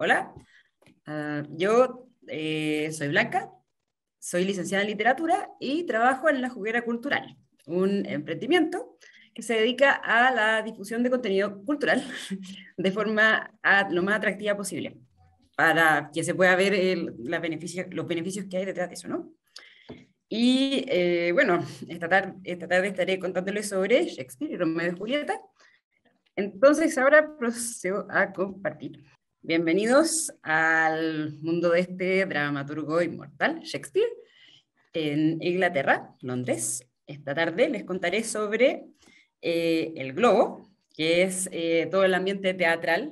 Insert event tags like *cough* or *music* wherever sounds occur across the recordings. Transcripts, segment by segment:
Hola, ah, yo eh, soy Blanca, soy licenciada en literatura y trabajo en la Juguera Cultural, un emprendimiento que se dedica a la difusión de contenido cultural *laughs* de forma lo más atractiva posible, para que se pueda ver los beneficios que hay detrás de eso, ¿no? Y eh, bueno, esta tarde, esta tarde estaré contándoles sobre Shakespeare y Romeo y Julieta. Entonces ahora procedo a compartir. Bienvenidos al mundo de este dramaturgo inmortal, Shakespeare, en Inglaterra, Londres. Esta tarde les contaré sobre eh, el globo, que es eh, todo el ambiente teatral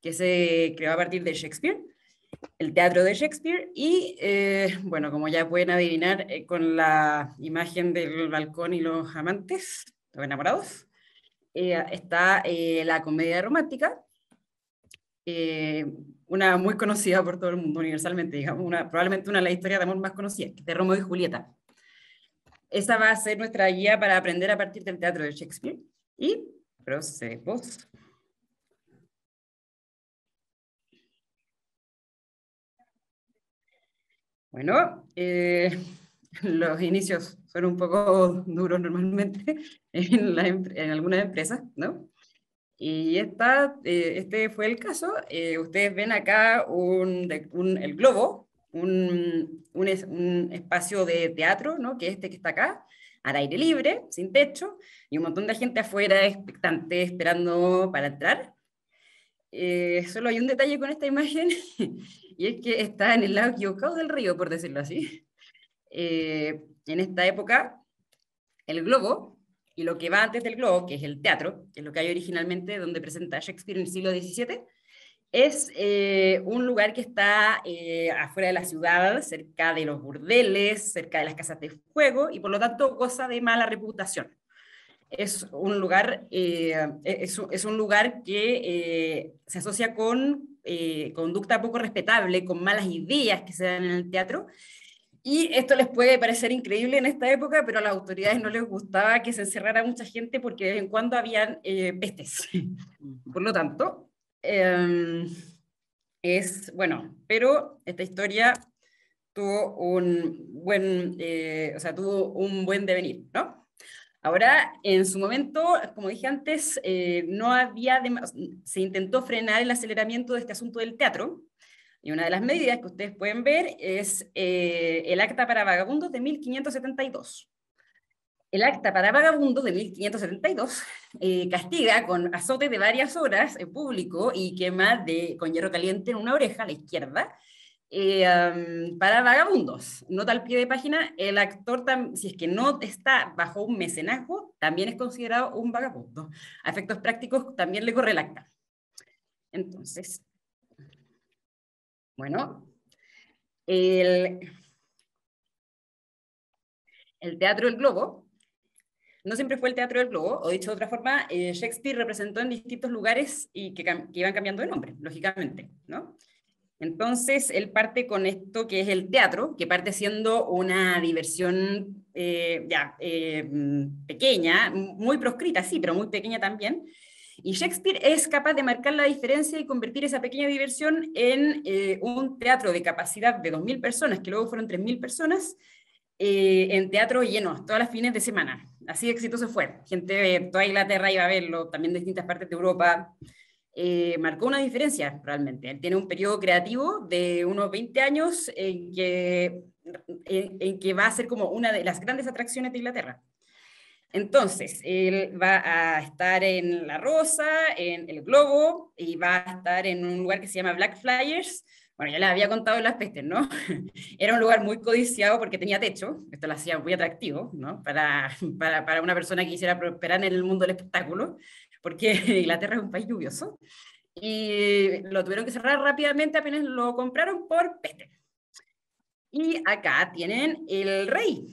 que se creó a partir de Shakespeare, el teatro de Shakespeare, y eh, bueno, como ya pueden adivinar, con la imagen del balcón y los amantes, los enamorados, está la comedia romántica, eh, una muy conocida por todo el mundo universalmente, digamos, una, probablemente una de las historias de amor más conocidas, de Romeo y Julieta. Esa va a ser nuestra guía para aprender a partir del teatro de Shakespeare. Y procedemos. Bueno, eh, *laughs* los inicios son un poco duros normalmente *laughs* en, en algunas empresas, ¿no? Y eh, este fue el caso. Eh, ustedes ven acá un, el globo, un, espacio de teatro, ¿no? que es este que está acá, al aire libre, sin techo, y un montón de gente afuera expectante, esperando para entrar. Eh, solo hay un detalle con esta imagen, *laughs* y es que está en el lado equivocado del río, por decirlo así. en esta época, el globo y lo que va antes del globo, que es el teatro, que es lo que hay originalmente donde presenta Shakespeare en el siglo XVII, es eh, un lugar que está eh, afuera de la ciudad, cerca de los burdeles, cerca de las casas de juego, y por lo tanto goza de mala reputación. Es un lugar, eh, e, es, un lugar que se asocia con conducta poco respetable, con malas ideas que se dan en el teatro, y esto les puede parecer increíble en esta época, pero a las autoridades no les gustaba que se encerrara mucha gente porque de vez en cuando habían eh, pestes. Por lo tanto, em, es bueno, pero esta historia tuvo un buen, eh, o sea, tuvo un buen devenir, Ahora, en su momento, como dije antes, eh, no había, se intentó frenar el aceleramiento de este asunto del teatro, y una de las medidas que ustedes pueden ver es eh, el Acta para Vagabundos de 1572. El Acta para Vagabundos de 1572 eh, castiga con azote de varias horas en público y quema de, con hierro caliente en una oreja a la izquierda. Eh, para vagabundos, nota al pie de página, el actor, si es que no está bajo un mecenazgo, también es considerado un vagabundo. A efectos prácticos también le corre el acta. Entonces, bueno, el, Teatro del Globo no siempre fue el Teatro del Globo, o dicho de otra forma, eh, Shakespeare representó en distintos lugares y que, iban cambiando de nombre, lógicamente, Entonces, él parte con esto que es el teatro, que parte siendo una diversión eh, ya eh, pequeña, muy proscrita, sí, pero muy pequeña también, y Shakespeare es capaz de marcar la diferencia y convertir esa pequeña diversión en eh, un teatro de capacidad de 2.000 personas, que luego fueron 3.000 personas, eh, en teatro lleno, todas las fines de semana. Así exitoso fue. Gente de toda Inglaterra iba a verlo, también de distintas partes de Europa. Eh, marcó una diferencia realmente. Él tiene un periodo creativo de unos 20 años en que va a ser como una de las grandes atracciones de Inglaterra. Entonces, él va a estar en La Rosa, en El Globo, y va a estar en un lugar que se llama Black Flyers. Bueno, ya les había contado las pestes, ¿no? *laughs* Era un lugar muy codiciado porque tenía techo, esto lo hacía muy atractivo, ¿no? Para, *laughs* para una persona que quisiera prosperar en el mundo del espectáculo, porque *laughs* Inglaterra es un país lluvioso. Y lo tuvieron que cerrar rápidamente apenas lo compraron por peste. Y acá tienen el rey,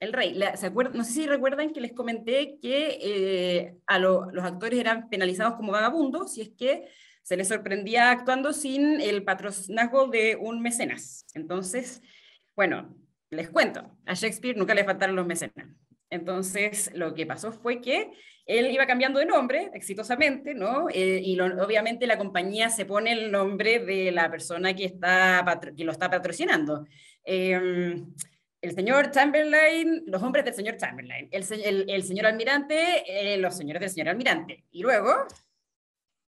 el rey. No sé si recuerdan que les comenté que eh, a los actores eran penalizados como vagabundos si es que se les sorprendía actuando sin el patrocinazgo de un mecenas. Entonces, bueno, les cuento, a Shakespeare nunca le faltaron los mecenas. Entonces, lo que pasó fue que él iba cambiando de nombre exitosamente, ¿no? Eh, y obviamente la compañía se pone el nombre de la persona que, está, que lo está patrocinando. Em, el señor Chamberlain, los hombres del señor Chamberlain, el, señor almirante, eh, los señores del señor almirante, y luego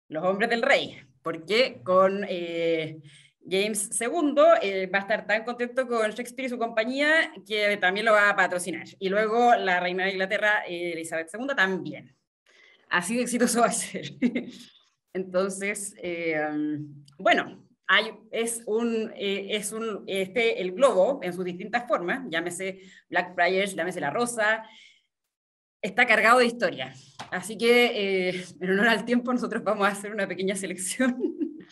los hombres del rey, porque con eh, James II eh, va a estar tan contento con Shakespeare y su compañía que también lo va a patrocinar, y luego la reina de Inglaterra, Elizabeth II, también. Así de exitoso va a ser. *laughs* Entonces, um, bueno, es un, eh, es un, este, el globo en sus distintas formas, llámese Blackfriars, llámese la rosa, está cargado de historia. Así que eh, en honor al tiempo nosotros vamos a hacer una pequeña selección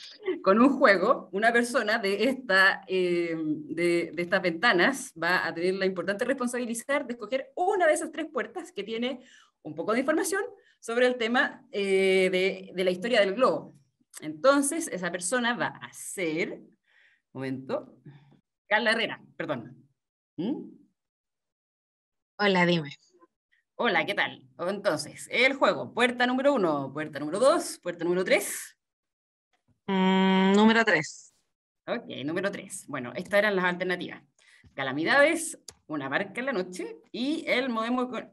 *laughs* con un juego. Una persona de, esta, eh, de, estas ventanas va a tener la importante responsabilidad de escoger una de esas tres puertas que tiene un poco de información sobre el tema de la historia del globo. Entonces, esa persona va a ser, momento, Carla Herrera, perdón. ¿Mm? Hola, dime. Hola, ¿qué tal? Entonces, el juego, puerta número uno, puerta número dos, puerta número tres. Mm, número tres. Ok, número tres. Bueno, estas eran las alternativas. Calamidades, una barca en la noche y el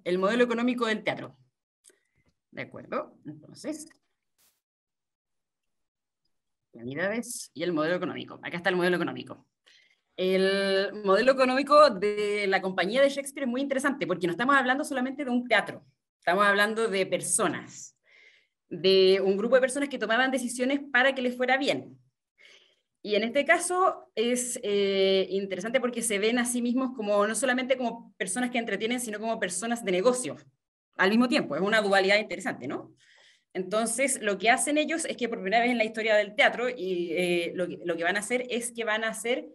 el modelo económico del teatro. ¿De acuerdo? Entonces, y el modelo económico. Acá está el modelo económico. El modelo económico de la compañía de Shakespeare es muy interesante porque no estamos hablando solamente de un teatro, estamos hablando de personas, de un grupo de personas que tomaban decisiones para que les fuera bien. Y en este caso es eh, interesante porque se ven a sí mismos como no solamente como personas que entretienen, sino como personas de negocio al mismo tiempo. Es una dualidad interesante, ¿no? Entonces, lo que hacen ellos es que por primera vez en la historia del teatro, y, eh, lo, que, van a hacer es que van a hacer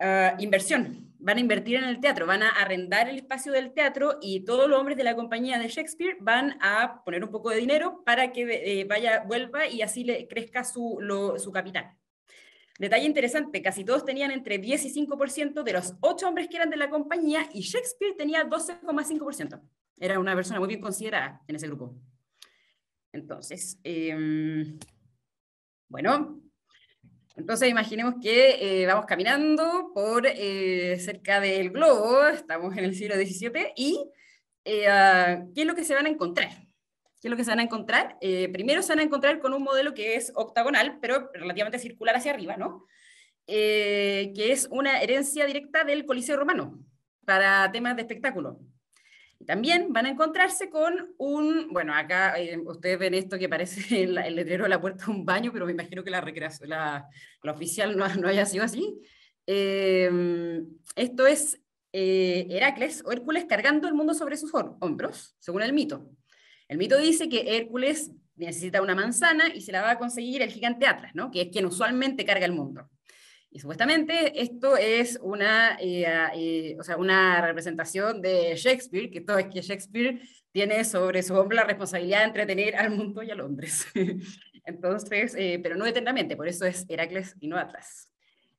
ah, inversión, van a invertir en el teatro, van a arrendar el espacio del teatro y todos los hombres de la compañía de Shakespeare van a poner un poco de dinero para que eh, vaya, vuelva y así le crezca su, su capital. Detalle interesante, casi todos tenían entre 10 y 5% de los 8 hombres que eran de la compañía y Shakespeare tenía 12,5%. Era una persona muy bien considerada en ese grupo. Entonces, em, bueno, entonces imaginemos que eh, vamos caminando por eh, cerca del globo, estamos en el siglo XVII, y eh, ah, ¿qué es lo que se van a encontrar? ¿Qué es lo que se van a encontrar? primero se van a encontrar con un modelo que es octagonal, pero relativamente circular hacia arriba, ¿no? que es una herencia directa del Coliseo Romano para temas de espectáculo. También van a encontrarse con un, bueno, acá eh, ustedes ven esto que parece *laughs* el, letrero de la puerta de un baño, pero me imagino que la, la, oficial no, haya sido así. Em, esto es eh, Heracles o Hércules cargando el mundo sobre sus hombros, según el mito. El mito dice que Hércules necesita una manzana y se la va a conseguir el gigante Atlas, que es quien usualmente carga el mundo. Y supuestamente esto es una, eh, eh, o sea, una representación de Shakespeare, que todo es que Shakespeare tiene sobre su hombro la responsabilidad de entretener al mundo y a Londres. *laughs* Entonces, eh, pero no eternamente, por eso es Heracles y no Atlas.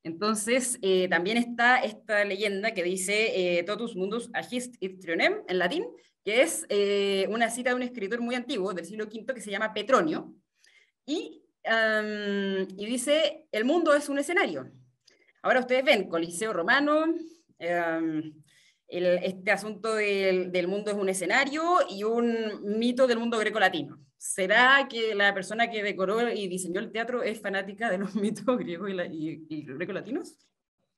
Entonces, también está esta leyenda que dice Totus mundus agist trionem en latín, que es una cita de un escritor muy antiguo del siglo V que se llama Petronio, y, y dice, el mundo es un escenario, Ahora ustedes ven, Coliseo Romano, em, este asunto del, mundo es un escenario y un mito del mundo greco-latino. ¿Será que la persona que decoró y diseñó el teatro es fanática de los *laughs* mitos griegos y, greco-latinos?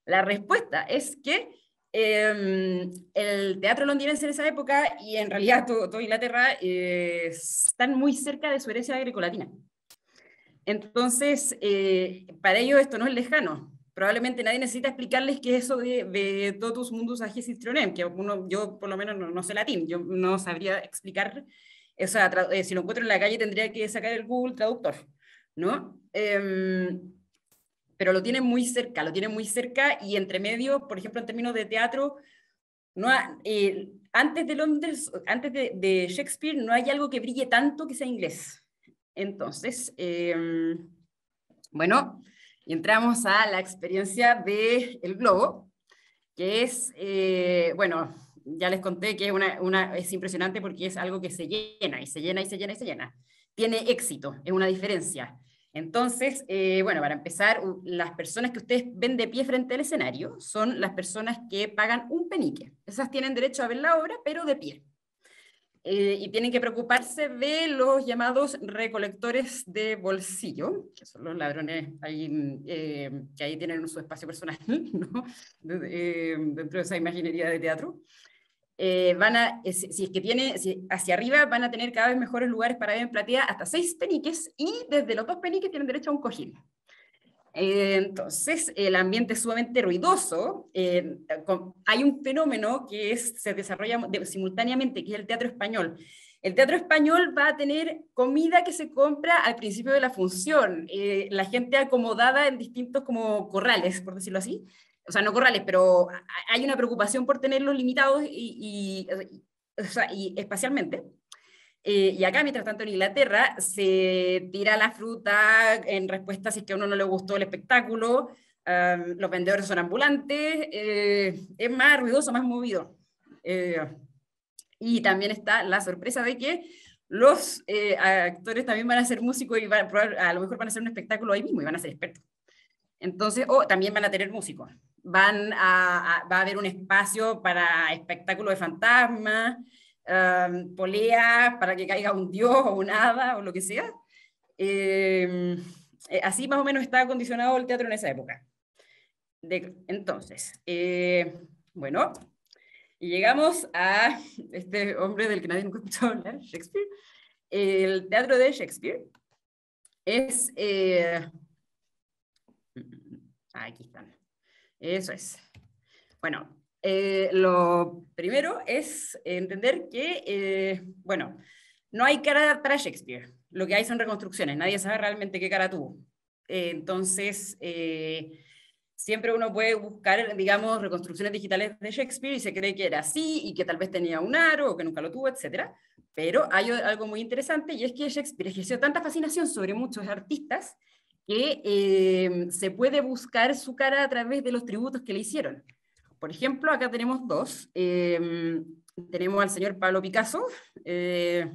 La respuesta es que em, el teatro londinense en esa época y en realidad todo, Inglaterra eh, están muy cerca de su herencia greco-latina. Entonces, eh, para ellos esto no es lejano probablemente nadie necesita explicarles qué es eso de, de totus mundus agis que yo por lo menos no, sé latín, yo no sabría explicar, eso eh, si lo encuentro en la calle tendría que sacar el Google Traductor, ¿no? Em, pero lo tiene muy cerca, lo tiene muy cerca y entre medio, por ejemplo, en términos de teatro, no eh, antes de Londres, antes de, de, Shakespeare, no hay algo que brille tanto que sea inglés. Entonces, em, bueno, entramos a la experiencia del el globo, que es, eh, bueno, ya les conté que es, una, es impresionante porque es algo que se llena y se llena y se llena y se llena. Tiene éxito, es una diferencia. Entonces, eh, bueno, para empezar, las personas que ustedes ven de pie frente al escenario son las personas que pagan un penique. Esas tienen derecho a ver la obra, pero de pie. Eh, y tienen que preocuparse de los llamados recolectores de bolsillo, que son los ladrones mm, eh, que ahí tienen su espacio personal *laughs* eh, dentro de esa imaginería de teatro. van a, si es que tiene, hacia arriba van a tener cada vez mejores lugares para ver en platea hasta seis peniques y desde los dos peniques tienen derecho a un cojín. Eh, entonces, el ambiente es sumamente ruidoso. Eh, hay un fenómeno que se desarrolla simultáneamente, que es el teatro español. El teatro español va a tener comida que se compra al principio de la función, eh, la gente acomodada en distintos como corrales, por decirlo así. O sea, no corrales, pero hay una preocupación por tenerlos limitados y espacialmente. Eh, y acá, mientras tanto, en Inglaterra se tira la fruta en respuesta si es que a uno no le gustó el espectáculo, ah, los vendedores son ambulantes, eh, es más ruidoso, más movido. Eh, y también está la sorpresa de que los actores también van a ser músicos y van a, probar, a lo mejor van a hacer un espectáculo ahí mismo y van a ser expertos. Entonces, o también van a tener músicos. Van a, va a haber un espacio para espectáculo de fantasmas, Em, polea, para que caiga un dios o un hada o lo que sea. Em, eh, así más o menos estaba condicionado el teatro en esa época. De, entonces, eh, bueno, y llegamos a *laughs* este hombre del que nadie nunca hablar, Shakespeare. El teatro de Shakespeare es... Eh, mm, mm, mm, ah, aquí están. Eso es. Bueno, eh, lo primero es entender que, eh, bueno, no hay cara para Shakespeare. Lo que hay son reconstrucciones. Nadie sabe realmente qué cara tuvo. Eh, entonces, siempre uno puede buscar, digamos, reconstrucciones digitales de Shakespeare y se cree que era así y que tal vez tenía un aro o que nunca lo tuvo, etc. Pero hay algo muy interesante y es que Shakespeare ejerció tanta fascinación sobre muchos artistas que se puede buscar su cara a través de los tributos que le hicieron. Por ejemplo, acá tenemos dos. Em, tenemos al señor Pablo Picasso. Eh,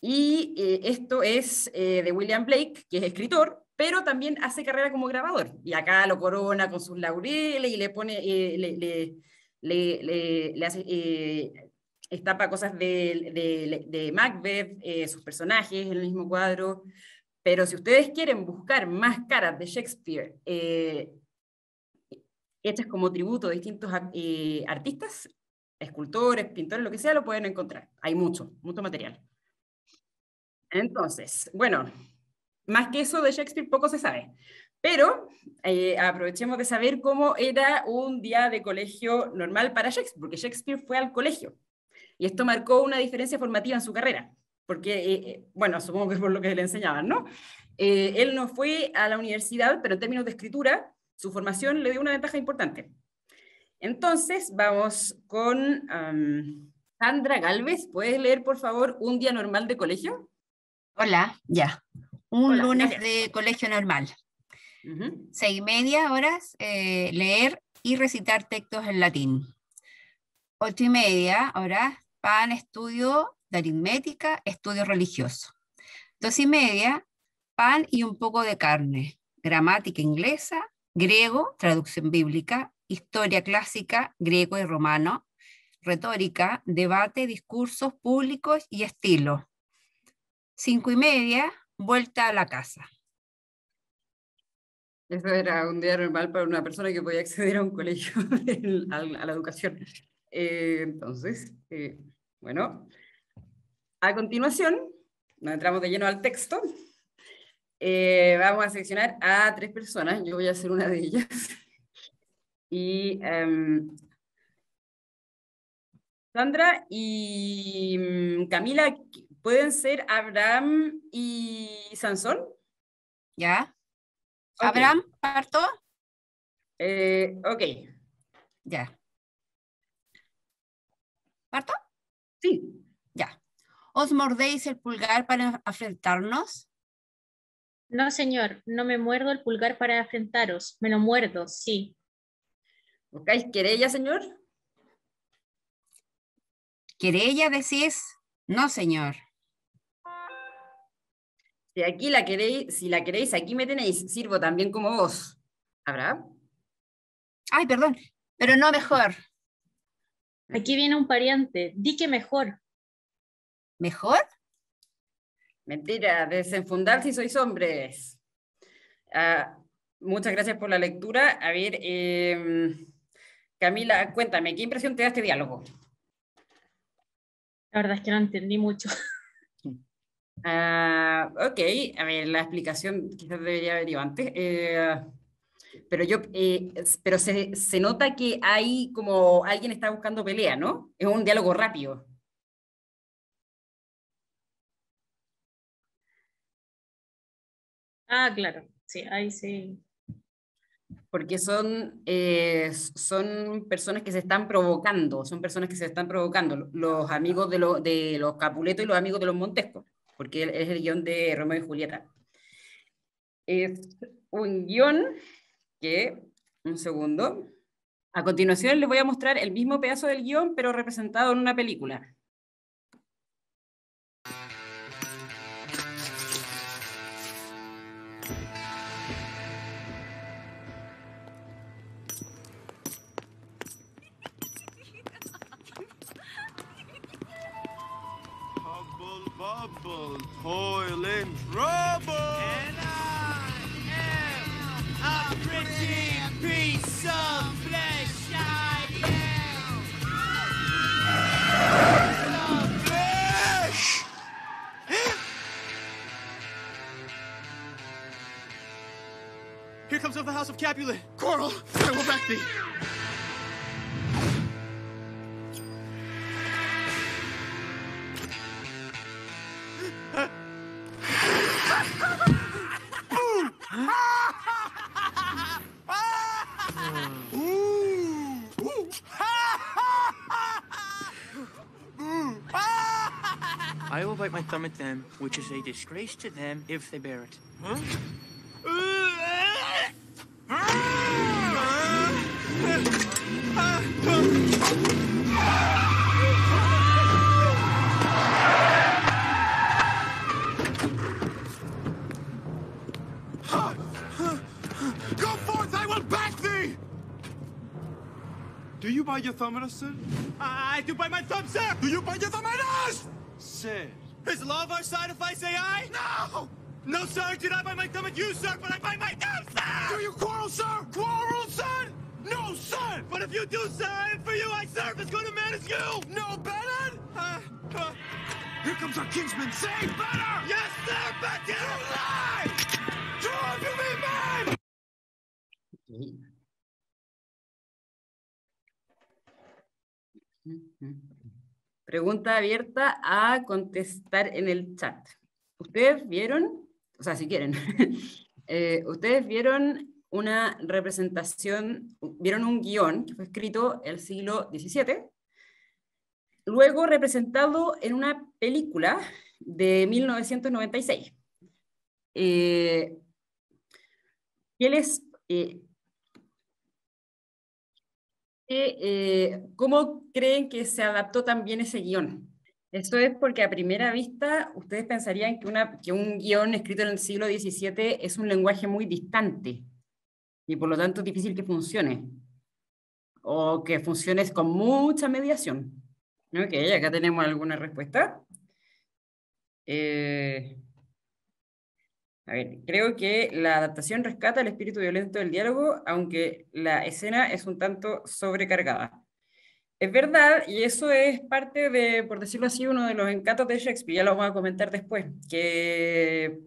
y eh, esto es eh, de William Blake, que es escritor, pero también hace carrera como grabador. Y acá lo corona con sus laureles y le pone, le, le, le, le, hace, estapa cosas de, de, Macbeth, sus personajes en el mismo cuadro. Pero si ustedes quieren buscar más caras de Shakespeare, hechas como tributo de distintos eh, artistas, escultores, pintores, lo que sea, lo pueden encontrar. Hay mucho, mucho material. Entonces, bueno, más que eso de Shakespeare poco se sabe, pero eh, aprovechemos de saber cómo era un día de colegio normal para Shakespeare, porque Shakespeare fue al colegio. Y esto marcó una diferencia formativa en su carrera, porque, eh, bueno, supongo que es por lo que le enseñaban, ¿no? él no fue a la universidad, pero en términos de escritura, su formación le dio una ventaja importante. Entonces, vamos con Sandra Galvez. ¿Puedes leer, por favor, un día normal de colegio? Hola, ya. Un lunes de colegio normal. Seis y media horas, eh, leer y recitar textos en latín. Ocho y media horas, pan, estudio de aritmética, estudio religioso. Dos y media, pan y un poco de carne, gramática inglesa, griego, traducción bíblica, historia clásica, griego y romano, retórica, debate, discursos públicos y estilo. Cinco y media, vuelta a la casa. Eso era un día normal para una persona que podía acceder a un colegio, *laughs* a la educación. Eh, entonces, eh, bueno, a continuación, nos entramos de lleno al texto. Eh, vamos a seleccionar a tres personas, yo voy a ser una de ellas. *laughs* y em, Sandra y mm, Camila, ¿pueden ser Abraham y Sansón? Ya. Abraham, parto. Eh, ok. Ya. ¿Parto? Sí. Ya. ¿Os mordéis el pulgar para afrentarnos? No, señor, no me muerdo el pulgar para afrentaros, me lo muerdo, sí. ¿Buscáis querella, señor? ¿Querella decís? No, señor. Si aquí la queréis, si la queréis, aquí me tenéis, sirvo también como vos. ¿Habrá? Ay, perdón, pero no mejor. Aquí viene un pariente, di que mejor. ¿Mejor? Mentira, desenfundar si sois hombres. Ah, muchas gracias por la lectura. A ver, em, Camila, cuéntame, ¿qué impresión te da este diálogo? La verdad es que no entendí mucho. Ah, ok, a ver, la explicación quizás debería haber ido antes. Eh, pero yo, eh, pero se, nota que hay como alguien está buscando pelea, ¿no? Es un diálogo rápido. Ah, claro, sí, ahí sí. Porque son, eh, son personas que se están provocando, son personas que se están provocando, los amigos de, de los Capuletos y los amigos de los Montescos, porque es el guión de Romeo y Julieta. Es un guión que, un segundo, a continuación les voy a mostrar el mismo pedazo del guión, pero representado en una película. which is a disgrace to them if they bear it. Go forth, I will back thee! Do you buy your thumb, sir? I do buy my thumb, sir! Do you buy your thumb, us? Sir. Is I say I? No! No, sir, did I bite my thumb at you, sir, but I bite my thumb, sir! Do you quarrel, sir? Quarrel, son? No, son! But if you do, sir, for you, I serve as good a man as you! No, Benon? Uh, uh. Here comes our kinsman, say better! Yes, sir, But You lie! True of you be mine? Mm-hmm. Pregunta abierta a contestar en el chat. ¿Ustedes vieron, o sea, si quieren, *laughs* eh, ustedes vieron una representación, vieron un guión que fue escrito el siglo XVII, luego representado en una película de 1996. Eh, ¿qué les, eh, eh, cómo creen que se adaptó también ese guión. Eso es porque a primera vista ustedes pensarían que, un guión escrito en el siglo XVII es un lenguaje muy distante y por lo tanto difícil que funcione o que funcione con mucha mediación. Ok, acá tenemos alguna respuesta. Eh, a ver, creo que la adaptación rescata el espíritu violento del diálogo, aunque la escena es un tanto sobrecargada. Es verdad, y eso es parte de, por decirlo así, uno de los encantos de Shakespeare, ya lo vamos a comentar después, que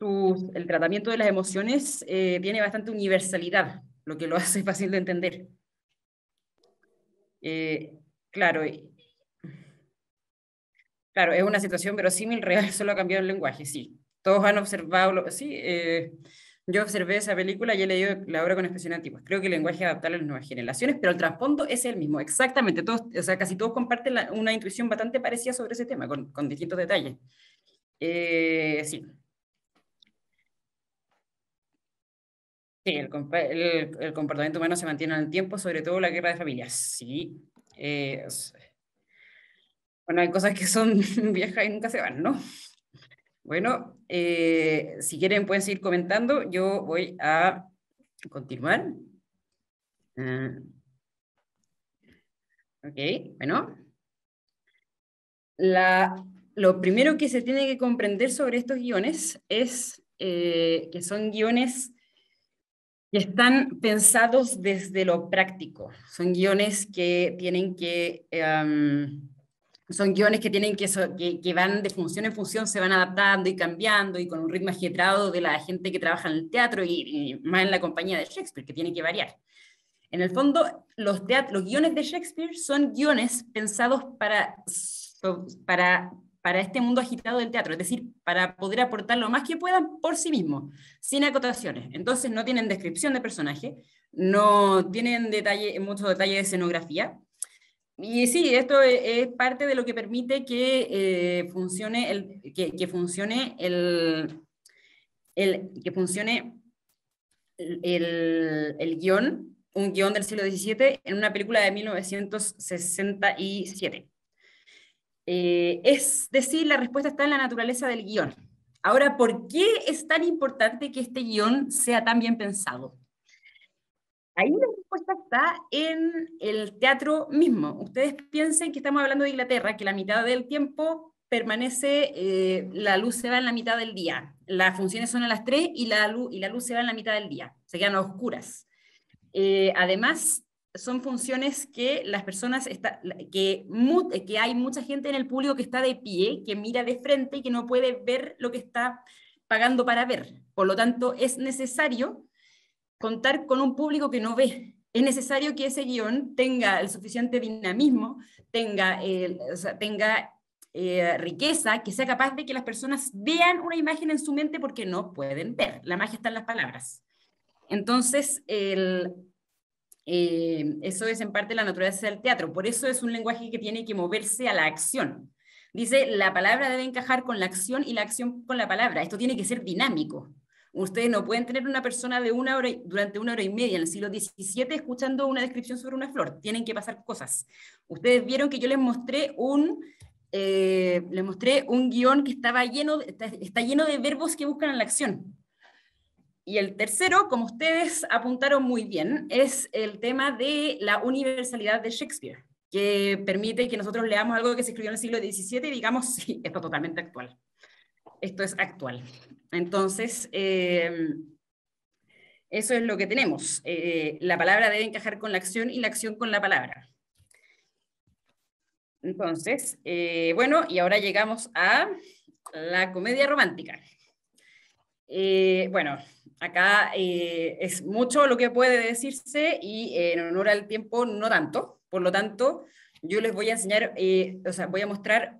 el tratamiento de las emociones eh, tiene bastante universalidad, lo que lo *laughs* hace fácil de entender. Eh, claro, claro, es una situación verosímil, real, *laughs* solo ha cambiado el lenguaje, sí, todos han observado, sí, eh, yo observé esa película y he leído la obra con expresión antigua. Creo que el lenguaje adaptable a las nuevas generaciones, pero el trasfondo es el mismo, exactamente. Todos, o sea, casi todos comparten una intuición bastante parecida sobre ese tema, con, distintos detalles. Eh, sí. Sí, el, comportamiento humano se mantiene en el tiempo, sobre todo la guerra de familias. Sí. Eh, bueno, hay cosas que son *laughs* viejas y nunca se van, ¿no? Bueno, eh, si quieren pueden seguir comentando. Yo voy a continuar. Ah. ok, bueno. La, lo primero que se tiene que comprender sobre estos guiones es eh, que son guiones que están pensados desde lo práctico. Son guiones que tienen que... Em, son guiones que tienen que, que, van de función en función, se van adaptando y cambiando y con un ritmo agitado de la gente que trabaja en el teatro y, más en la compañía de Shakespeare, que tiene que variar. En el fondo, los, los guiones de Shakespeare son guiones pensados para, para, para este mundo agitado del teatro, es decir, para poder aportar lo más que puedan por sí mismos, sin acotaciones. Entonces no tienen descripción de personaje, no tienen detalle, mucho detalle de escenografía, y sí, esto e-, es, parte de lo que permite que eh, funcione el que, funcione que funcione el, guión, un guión del siglo XVII en una película de 1967. Eh, es decir, la respuesta está en la naturaleza del guión. Ahora, ¿por qué es tan importante que este guión sea tan bien pensado? Ahí la respuesta está en el teatro mismo. Ustedes piensen que estamos hablando de Inglaterra, que la mitad del tiempo permanece, eh, la luz se va en la mitad del día. Las funciones son a las tres y la luz, y la luz se va en la mitad del día. Se quedan oscuras. Eh, además, son funciones que las personas, está, que, que hay mucha gente en el público que está de pie, que mira de frente y que no puede ver lo que está pagando para ver. Por lo tanto, es necesario contar con un público que no ve. Es necesario que ese guión tenga el suficiente dinamismo, tenga, eh, riqueza, que sea capaz de que las personas vean una imagen en su mente porque no pueden ver. La magia está en las palabras. Entonces, eh, eso es en parte la naturaleza del teatro. Por eso es un lenguaje que tiene que moverse a la acción. Dice, la palabra debe encajar con la acción y la acción con la palabra. Esto tiene que ser dinámico. Ustedes no pueden tener una persona de una hora, durante una hora y media en el siglo XVII escuchando una descripción sobre una flor. Tienen que pasar cosas. Ustedes vieron que yo les mostré un, eh, mostré un guión que estaba lleno, está, lleno de verbos que buscan la acción. Y el tercero, como ustedes apuntaron muy bien, es el tema de la universalidad de Shakespeare, que permite que nosotros leamos algo que se escribió en el siglo XVII y digamos, *laughs* sí, esto es totalmente actual. Esto es actual. Entonces, eh, eso es lo que tenemos. Eh, la palabra debe encajar con la acción y la acción con la palabra. Entonces, eh, bueno, y ahora llegamos a la comedia romántica. bueno, acá es mucho lo que puede decirse y en honor al tiempo no tanto. Por lo tanto, yo les voy a enseñar, o sea, voy a mostrar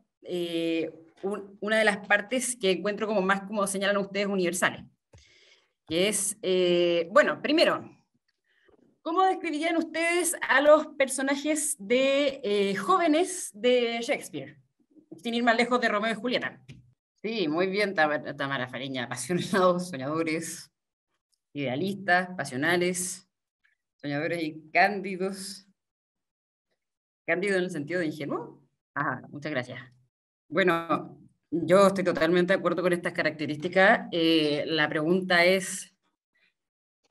una de las partes que encuentro como más, como señalan ustedes, universales. Que es, eh, bueno, primero, ¿cómo describirían ustedes a los personajes de eh, jóvenes de Shakespeare? Sin ir más lejos de Romeo y Julieta. Sí, muy bien, Tamara, Fariña. Apasionados, soñadores, idealistas, pasionales, soñadores y cándidos. Cándido en el sentido de ingenuo. Ajá, muchas gracias. Bueno, yo estoy totalmente de acuerdo con estas características. Eh, la pregunta es,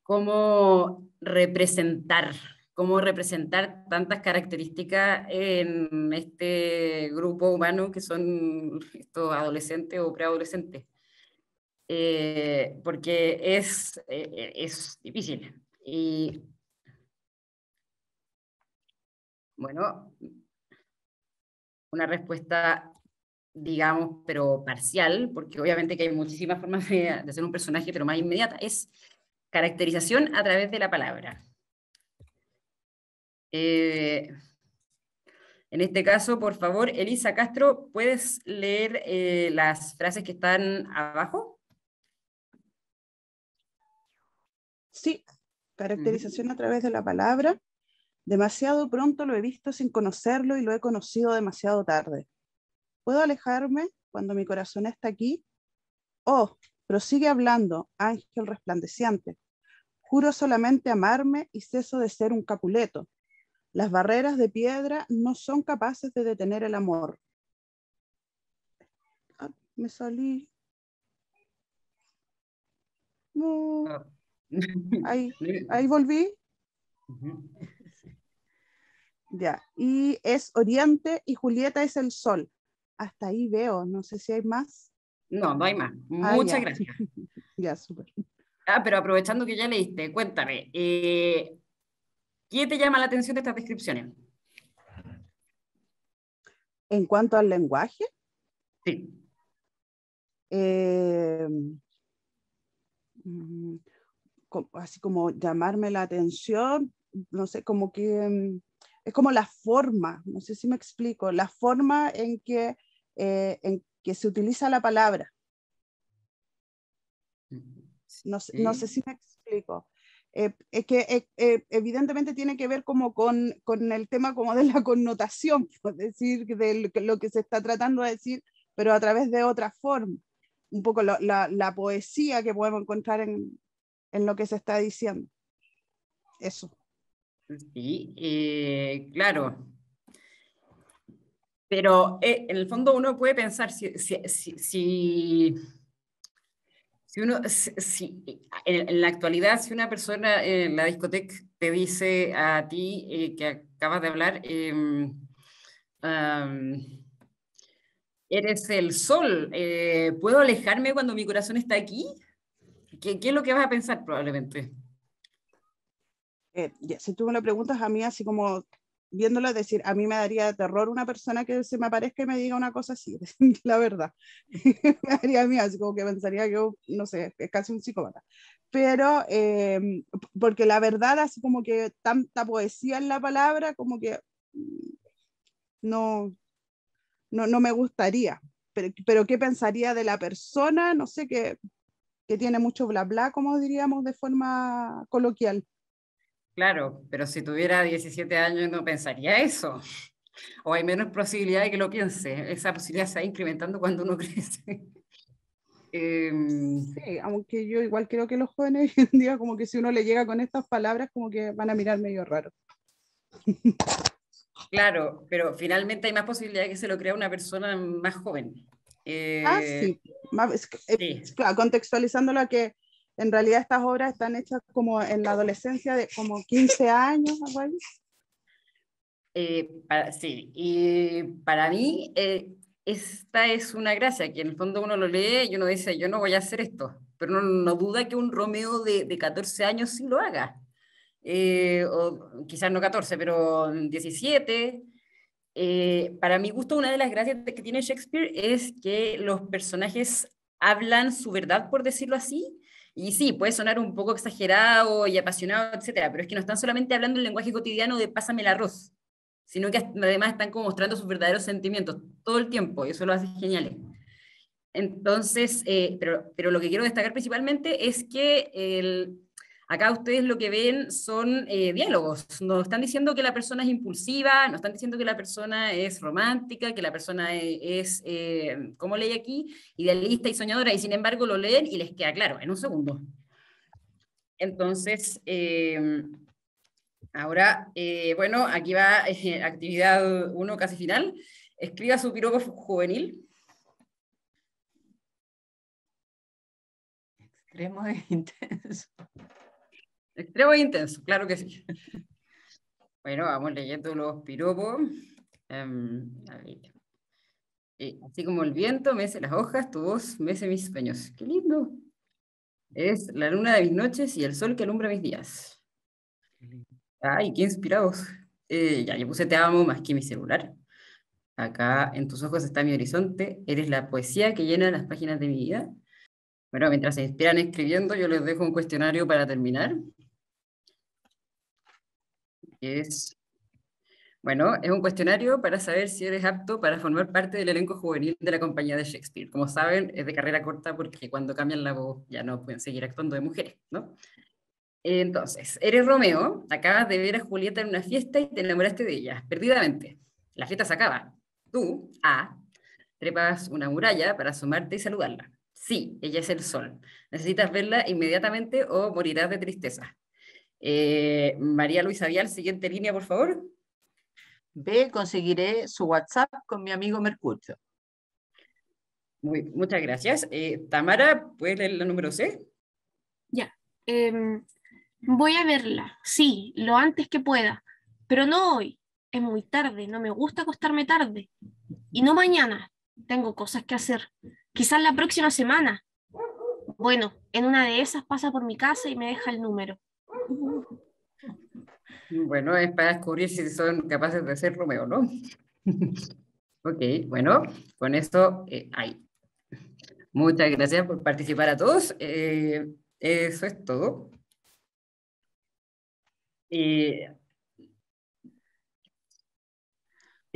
¿cómo representar? ¿Cómo representar tantas características en este grupo humano que son estos adolescentes o preadolescentes? Eh, porque es, eh, es difícil. Y bueno, una respuesta digamos, pero parcial, porque obviamente que hay muchísimas formas de, ser hacer un personaje, pero más inmediata, es caracterización a través de la palabra. Eh, en este caso, por favor, Elisa Castro, ¿puedes leer eh, las frases que están abajo? Sí, caracterización a través de la palabra. Demasiado pronto lo he visto sin conocerlo y lo he conocido demasiado tarde. ¿Puedo alejarme cuando mi corazón está aquí? Oh, prosigue hablando, ángel resplandeciente. Juro solamente amarme y ceso de ser un capuleto. Las barreras de piedra no son capaces de detener el amor. Ah, me salí. Ah. *laughs* ahí volví. Ya, y es Oriente y Julieta es el sol hasta ahí veo, no sé si hay más. No, no hay más. Ah, Muchas gracias. *laughs* ya, súper. Ah, pero aprovechando que ya leíste, cuéntame, eh, ¿qué te llama la atención de estas descripciones? En cuanto al lenguaje. Sí. Eh, mm, así como llamarme la atención, no sé, como que mm, es como la forma, no sé si me explico, la forma en que, eh, en que se utiliza la palabra. No, no sé si me explico. Eh, es que eh, evidentemente tiene que ver como con, con, el tema como de la *laughs* connotación, es decir, de lo que se está tratando de decir, pero a través de otra forma. Un poco la, la, poesía que podemos encontrar en, en lo que se está diciendo. Eso. Sí, eh, claro. Pero eh, en el fondo uno puede pensar si, si, uno, en, la actualidad, si una persona en la discoteca te dice a ti eh, que acabas de hablar, em, eres el sol, ¿puedo alejarme cuando mi corazón está aquí? ¿Qué, ¿Qué, es lo que vas a pensar probablemente? Eh, si tú me lo preguntas a mí, así como viéndolo, es decir, a mí me daría terror una persona que se me aparezca y me diga una cosa así, *laughs* la verdad. *laughs* me daría miedo, así como que pensaría que, no sé, es casi un psicópata. Pero, em, porque la verdad, así como que tanta poesía en la palabra, como que mm, no, no, no me gustaría. Pero, pero, ¿qué pensaría de la persona? No sé, que, que tiene mucho bla bla, como diríamos de forma coloquial. Claro, pero si tuviera 17 años no pensaría eso. O hay menos posibilidad de que lo piense. Esa posibilidad se va incrementando cuando uno *laughs* crece. Em, sí, aunque yo igual creo que los jóvenes *laughs* hoy en día, como que si uno le llega con estas palabras, como que van a mirar medio raro. Claro, pero finalmente hay más posibilidad de que se lo crea una persona más joven. ah, eh, sí. contextualizándolo a que eh, en realidad estas obras están hechas como en la adolescencia de como 15 años, algo eh, para, sí, y para mí eh, esta es una gracia, que en el fondo uno lo lee y uno dice, yo no voy a hacer esto, pero no, duda que un Romeo de, 14 años sí lo haga, eh, o quizás no 14, pero 17. para mi gusto, una de las gracias que tiene Shakespeare es que los personajes hablan su verdad, por decirlo así, y sí, puede sonar un poco exagerado y apasionado, etcétera, pero es que no están solamente hablando el lenguaje cotidiano de pásame el arroz, sino que además están como mostrando sus verdaderos sentimientos todo el tiempo, y eso lo hace genial. Entonces, eh, pero lo que quiero destacar principalmente es que el, Acá ustedes lo que ven son eh, diálogos. Nos están diciendo que la persona es impulsiva, nos están diciendo que la persona es romántica, que la persona e-, es, ¿cómo eh, como leí aquí, idealista y soñadora, y sin embargo lo leen y les queda claro en un segundo. Entonces, em, ahora, eh, bueno, aquí va actividad uno casi final. Escriba su piropo juvenil. Extremo de *laughs* intenso. Extremo e intenso, claro que sí. *laughs* Bueno, vamos leyendo los piropos. Em, eh, así como el viento mece las hojas, tu voz mece mis sueños. ¡Qué lindo! Es la luna de mis noches y el sol que alumbra mis días. ¡Ay, qué inspirados! Eh, ya, yo puse te amo más que mi celular. Acá en tus ojos está mi horizonte. Eres la poesía que llena las páginas de mi vida. Bueno, mientras se inspiran escribiendo, yo les dejo un cuestionario para terminar es, bueno, es un cuestionario para saber si eres apto para formar parte del elenco juvenil de la compañía de Shakespeare. Como saben, es de carrera corta porque cuando cambian la voz ya no pueden seguir actuando de mujeres, ¿no? Entonces, eres Romeo, acabas de ver a Julieta en una fiesta y te enamoraste de ella, perdidamente. La fiesta se acaba. Tú, A, trepas una muralla para asomarte y saludarla. Sí, ella es el sol. Necesitas verla inmediatamente o morirás de tristeza. Eh, María Luisa Vial, siguiente línea, por favor. B, conseguiré su WhatsApp con mi amigo Mercurio. muchas gracias. Eh, Tamara, ¿puedes leer la número C? Ya. Em, voy a verla, sí, lo antes que pueda, pero no hoy. Es muy tarde, no me gusta acostarme tarde. Y no mañana, tengo cosas que hacer. Quizás la próxima semana. Bueno, en una de esas pasa por mi casa y me deja el número. *laughs* Bueno, es para descubrir si son capaces de ser Romeo, ¿no? *laughs* ok, bueno, con esto hay. Eh, Muchas gracias por participar a todos. Eh, eso es todo.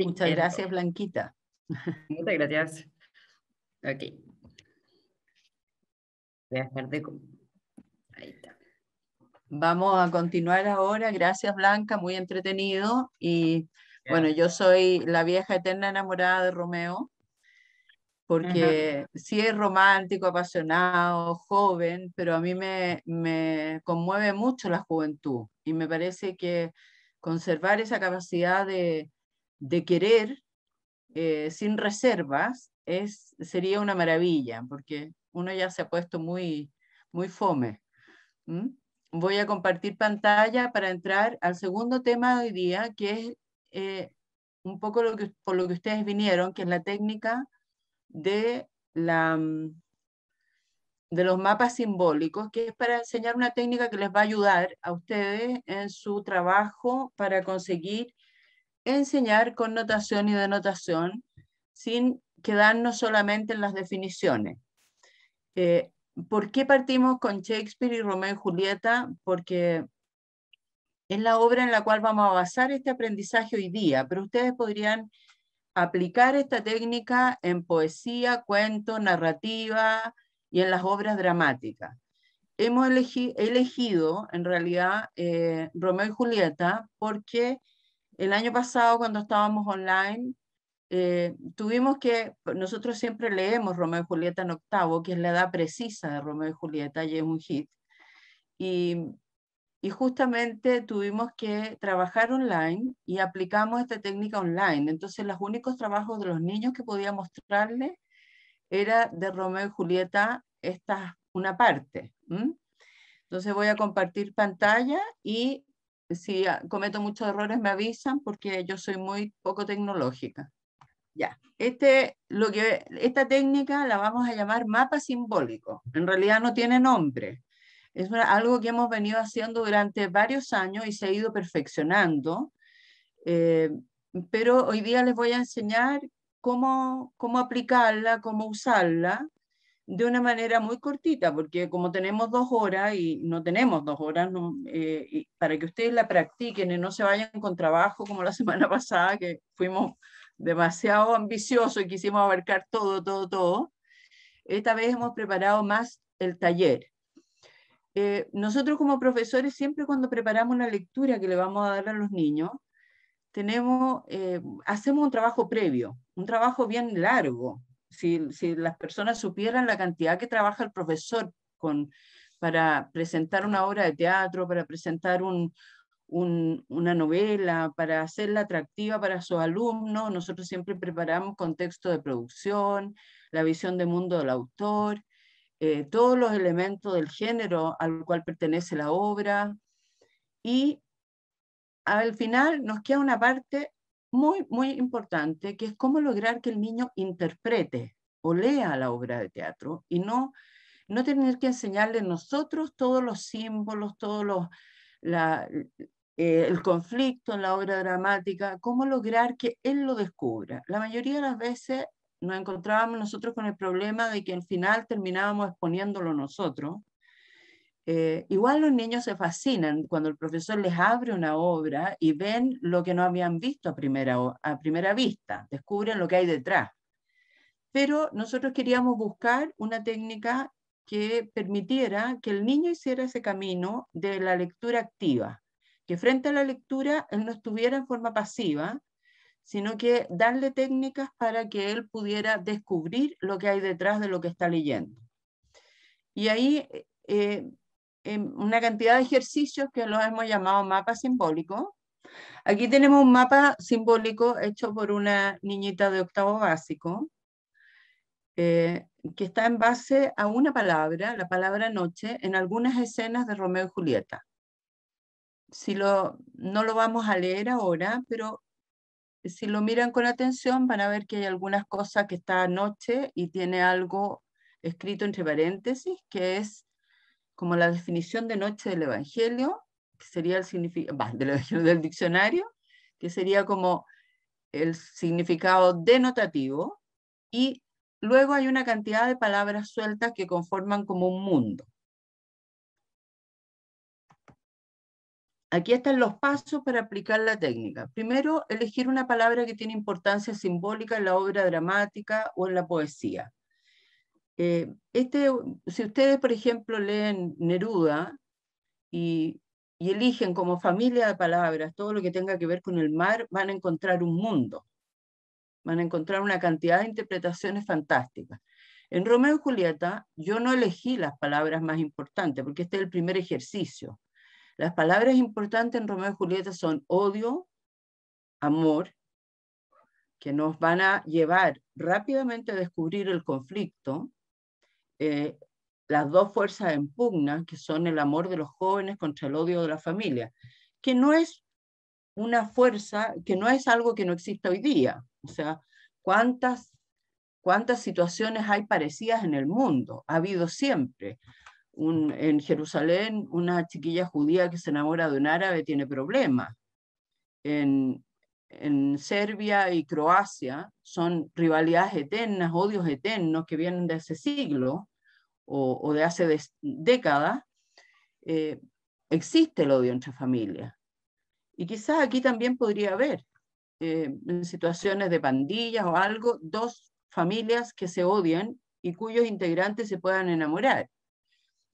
Muchas gracias, Blanquita. *laughs* Muchas gracias. Ok. Voy a dejar de... Vamos a continuar ahora. Gracias, Blanca, muy entretenido. Y bueno, yo soy la vieja eterna enamorada de Romeo, porque sí es romántico, apasionado, joven, pero a mí me, conmueve mucho la juventud y me parece que conservar esa capacidad de, querer eh, sin reservas es, sería una maravilla, porque uno ya se ha puesto muy, muy fome. ¿Mm? voy a compartir pantalla para entrar al segundo tema de hoy día, que es eh, un poco lo que, por lo que ustedes vinieron, que es la técnica de, la, mm, de los mapas simbólicos, que es para enseñar una técnica que les va a ayudar a ustedes en su trabajo para conseguir enseñar connotación y denotación sin quedarnos solamente en las definiciones. Eh, ¿Por qué partimos con Shakespeare y Romeo y Julieta? Porque es la obra en la cual vamos a basar este aprendizaje hoy día, pero ustedes podrían aplicar esta técnica en poesía, cuento, narrativa y en las obras dramáticas. Hemos elegido, en realidad, eh, Romeo y Julieta porque el año pasado, cuando estábamos online, eh, tuvimos que, nosotros siempre leemos Romeo y Julieta en octavo, que es la edad precisa de Romeo y Julieta, y es un hit. Y, y justamente tuvimos que trabajar online y aplicamos esta técnica online. Entonces, los únicos trabajos de los niños que podía mostrarles era de Romeo y Julieta, esta una parte. Entonces voy a compartir pantalla y si ah, cometo muchos errores me avisan porque yo soy muy poco tecnológica. Ya, este, lo que, esta técnica la vamos a llamar mapa simbólico. En realidad no tiene nombre. Es algo que hemos venido haciendo durante varios años y se ha ido perfeccionando. Eh, pero hoy día les voy a enseñar cómo, cómo aplicarla, cómo usarla de una manera muy cortita, porque como tenemos dos horas y no tenemos dos horas, eh, para que ustedes la practiquen y no se vayan con trabajo como la *laughs* semana pasada que fuimos demasiado ambicioso y quisimos abarcar todo, todo, todo. Esta vez hemos preparado más el taller. Eh, nosotros como profesores, siempre cuando preparamos una lectura que le vamos a dar a los niños, tenemos, eh, hacemos un trabajo previo, un trabajo bien largo. Si, si, las personas supieran la cantidad que trabaja el profesor con, para presentar una obra de teatro, para presentar un, una novela, para hacerla atractiva para su alumno Nosotros siempre preparamos contexto de producción, la visión de mundo del autor, eh, todos los elementos del género al cual pertenece la obra. Y al final nos queda una parte muy, muy importante, que es cómo lograr que el niño interprete o lea la obra de teatro y no, no tener que enseñarle nosotros todos los símbolos, todos los, eh, el conflicto en la obra dramática, cómo lograr que él lo descubra. La mayoría de las veces nos encontrábamos nosotros con el problema de que al final terminábamos exponiéndolo nosotros. Eh, igual los niños se fascinan cuando el profesor les abre una obra y ven lo que no habían visto a a primera vista, descubren lo que hay detrás. Pero nosotros queríamos buscar una técnica que permitiera que el niño hiciera ese camino de la lectura activa, que frente a la lectura él no estuviera en forma pasiva, sino que darle técnicas para que él pudiera descubrir lo que hay detrás de lo que está leyendo. Y ahí eh, eh, en una cantidad de ejercicios que los hemos llamado mapa simbólico. Aquí tenemos un mapa simbólico hecho por una niñita de octavo básico, eh, que está en base a una palabra, la palabra noche, en algunas escenas de Romeo y Julieta si no lo vamos a leer ahora, pero si lo miran con atención van a ver que hay algunas cosas que está noche y tiene algo escrito entre paréntesis, que es como la definición de noche del Evangelio, que sería *laughs* del diccionario, que sería como el significado denotativo, y luego hay una cantidad de palabras sueltas que conforman como un mundo. Aquí están los pasos para aplicar la técnica. Primero, elegir una palabra que tiene importancia simbólica en la obra dramática o en la poesía. Eh, este, si ustedes, por ejemplo, leen Neruda y, y eligen como familia de palabras todo lo que tenga que ver con el mar, van a encontrar un mundo, van a encontrar una cantidad de interpretaciones fantásticas. En Romeo y Julieta, yo no elegí las palabras más importantes, porque este es el primer ejercicio las palabras importantes en Romeo y Julieta son odio, amor, que nos van a llevar rápidamente a descubrir el conflicto, eh, las dos fuerzas en pugna, que son el amor de los jóvenes contra el odio de la familia, que no es una fuerza, que no es algo que no existe hoy día. O sea, ¿cuántas, cuántas situaciones hay parecidas en el mundo? Ha habido siempre en Jerusalén una chiquilla judía que se enamora de un árabe tiene problemas. En, Serbia y Croacia son rivalidades eternas, odios eternos que vienen de hace siglo o, de hace décadas. Eh, existe el odio entre familias. Y quizás aquí también podría haber, eh, situaciones de pandillas o algo, dos familias que se odian y cuyos integrantes se puedan enamorar.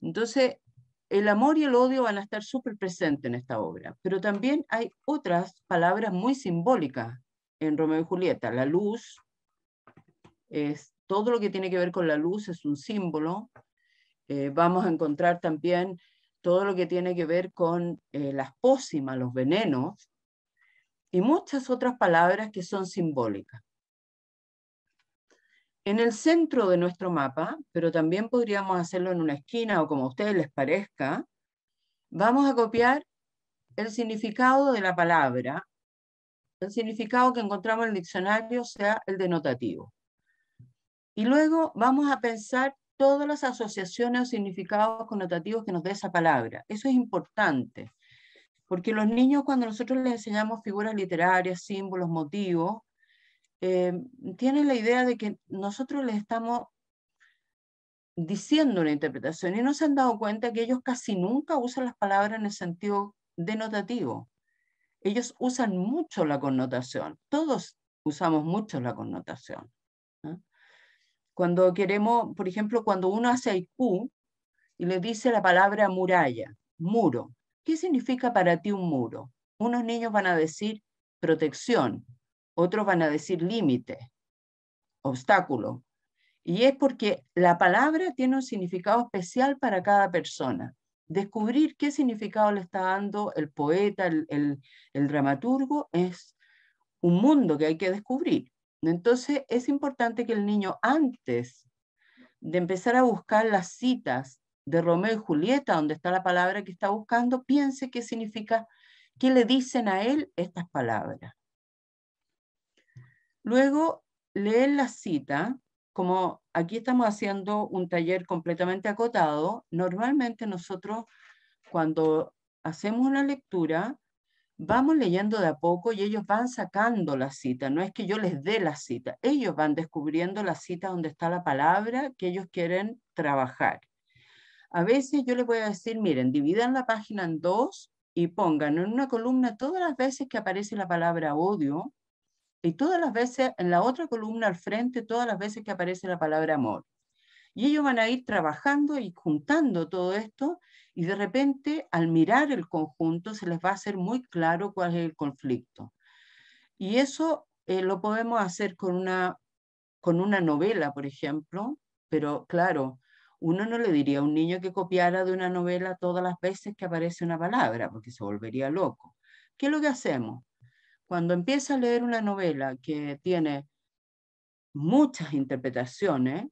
Entonces, el amor y el odio van a estar súper presentes en esta obra, pero también hay otras palabras muy simbólicas en Romeo y Julieta. La luz, es, todo lo que tiene que ver con la luz es un símbolo. Eh, vamos a encontrar también todo lo que tiene que ver con eh, las pócimas, los venenos, y muchas otras palabras que son simbólicas en el centro de nuestro mapa, pero también podríamos hacerlo en una esquina o como a ustedes les parezca, vamos a copiar el significado de la palabra, el significado que encontramos en el diccionario, sea, el denotativo. Y luego vamos a pensar todas las asociaciones o significados connotativos que nos dé esa palabra. Eso es importante, porque los niños cuando nosotros les enseñamos figuras literarias, símbolos, motivos, eh, tienen la idea de que nosotros les estamos diciendo una interpretación y no se han dado cuenta que ellos casi nunca usan las palabras en el sentido denotativo. Ellos usan mucho la connotación. Todos usamos mucho la connotación. Cuando queremos, por ejemplo, cuando uno hace IQ y le dice la palabra muralla, muro, ¿qué significa para ti un muro? Unos niños van a decir protección, otros van a decir límite, obstáculo. Y es porque la palabra tiene un significado especial para cada persona. Descubrir qué significado le está dando el poeta, el, dramaturgo, es un mundo que hay que descubrir. Entonces es importante que el niño antes de empezar a buscar las citas de Romeo y Julieta, donde está la palabra que está buscando, piense qué significa, qué le dicen a él estas palabras. Luego, leen la cita, como aquí estamos haciendo un taller completamente acotado, normalmente nosotros cuando hacemos una lectura, vamos leyendo de a poco y ellos van sacando la cita, no es que yo les dé la cita, ellos van descubriendo la cita donde está la palabra que ellos quieren trabajar. A veces yo les voy a decir, miren, dividan la página en dos y pongan en una columna todas las veces que aparece la palabra odio y todas las veces, en la otra columna al frente, todas las veces que aparece la palabra amor. Y ellos van a ir trabajando y juntando todo esto y de repente al mirar el conjunto se les va a hacer muy claro cuál es el conflicto. Y eso eh, lo podemos hacer con una, con una novela, por ejemplo, pero claro, uno no le diría a un niño que copiara de una novela todas las veces que aparece una palabra, porque se volvería loco. ¿Qué es lo que hacemos? Cuando empieza a leer una novela que tiene muchas interpretaciones,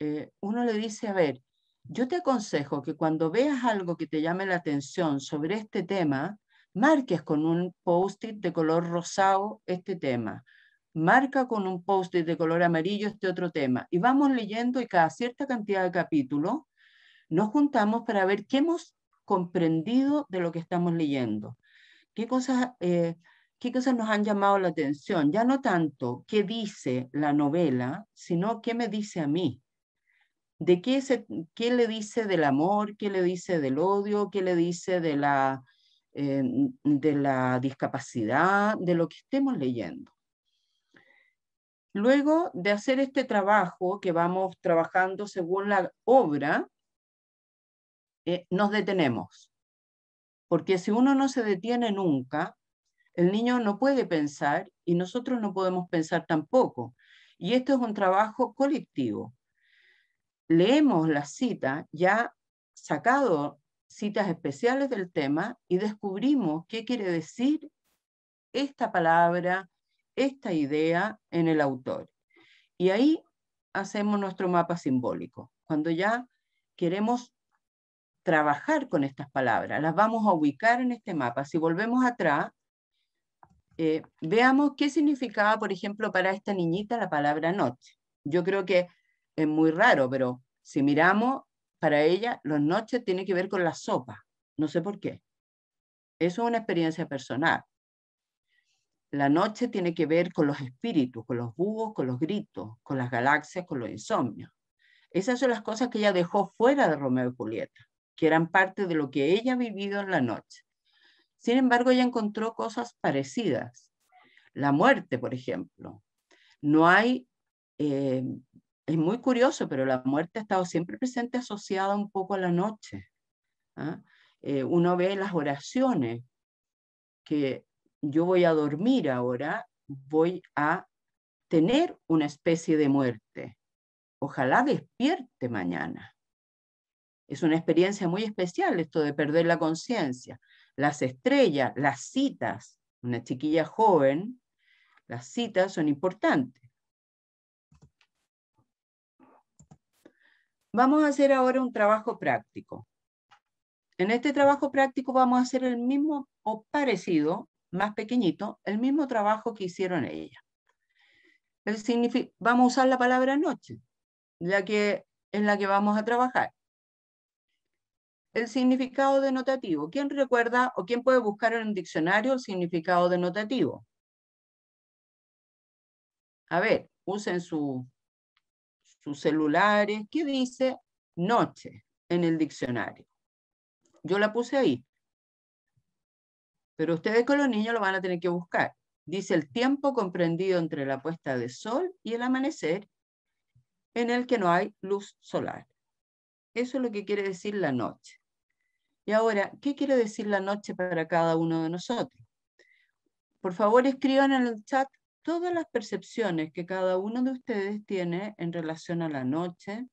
eh, uno le dice, a ver, yo te aconsejo que cuando veas algo que te llame la atención sobre este tema, marques con un post-it de color rosado este tema, marca con un post-it de color amarillo este otro tema, y vamos leyendo y cada cierta cantidad de capítulos nos juntamos para ver qué hemos comprendido de lo que estamos leyendo. Eh, ¿Qué cosas, nos han llamado la atención? Ya no tanto qué dice la novela, sino qué me dice a mí. ¿De qué, qué le dice del amor? ¿Qué le dice del odio? ¿Qué le dice de la, eh, de la discapacidad? De lo que estemos leyendo. Luego de hacer este trabajo que vamos trabajando según la obra, eh, nos detenemos porque si uno no se detiene nunca, el niño no puede pensar y nosotros no podemos pensar tampoco. Y esto es un trabajo colectivo. Leemos la cita, ya sacado citas especiales del tema y descubrimos qué quiere decir esta palabra, esta idea en el autor. Y ahí hacemos nuestro mapa simbólico, cuando ya queremos trabajar con estas palabras, las vamos a ubicar en este mapa. Si volvemos atrás, eh, veamos qué significaba, por ejemplo, para esta niñita la palabra noche. Yo creo que es muy raro, pero si miramos, para ella los noches tiene que ver con la sopa. No sé por qué. Eso es una experiencia personal. La noche tiene que ver con los espíritus, con los búhos, con los gritos, con las galaxias, con los insomnios. Esas son las cosas que ella dejó fuera de Romeo y Julieta que eran parte de lo que ella ha vivido en la noche. Sin embargo, ella encontró cosas parecidas. La muerte, por ejemplo. No hay, eh, es muy curioso, pero la muerte ha estado siempre presente asociada un poco a la noche. ¿ah? Eh, uno ve las oraciones que yo voy a dormir ahora, voy a tener una especie de muerte. Ojalá despierte mañana. Es una experiencia muy especial esto de perder la conciencia. Las estrellas, las citas, una chiquilla joven, las citas son importantes. Vamos a hacer ahora un trabajo práctico. En este trabajo práctico vamos a hacer el mismo o parecido, más pequeñito, el mismo trabajo que hicieron ella. vamos a usar la palabra noche, la que, en la que vamos a trabajar el significado denotativo. ¿Quién recuerda o quién puede buscar en un diccionario el significado denotativo? A ver, usen su, sus celulares. ¿Qué dice noche en el diccionario? Yo la puse ahí. Pero ustedes con los niños lo van a tener que buscar. Dice el tiempo comprendido entre la puesta de sol y el amanecer en el que no hay luz solar. Eso es lo que quiere decir la noche. Y ahora, ¿qué quiere decir la noche para cada uno de nosotros? Por favor, escriban en el chat todas las percepciones que cada uno de ustedes tiene en relación a la noche,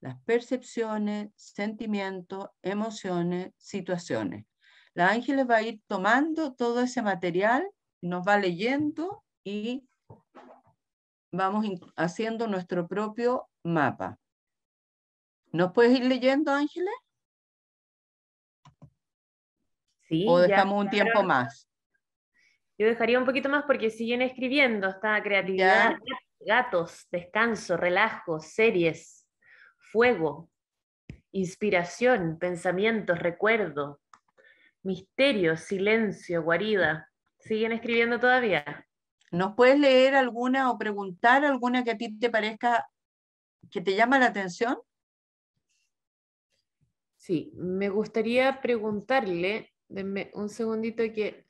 las percepciones, sentimientos, emociones, situaciones. La Ángeles va a ir tomando todo ese material, nos va leyendo y vamos haciendo nuestro propio mapa. ¿Nos puedes ir leyendo, Ángeles? Sí. ¿O dejamos un tiempo más? Yo dejaría un poquito más porque siguen escribiendo. Está creatividad, gatos, descanso, relajo, series, fuego, inspiración, pensamientos, recuerdo, misterio, silencio, guarida. Siguen escribiendo todavía. ¿Nos puedes leer alguna o preguntar alguna que a ti te parezca que te llama la atención? Sí, me gustaría preguntarle, denme un segundito que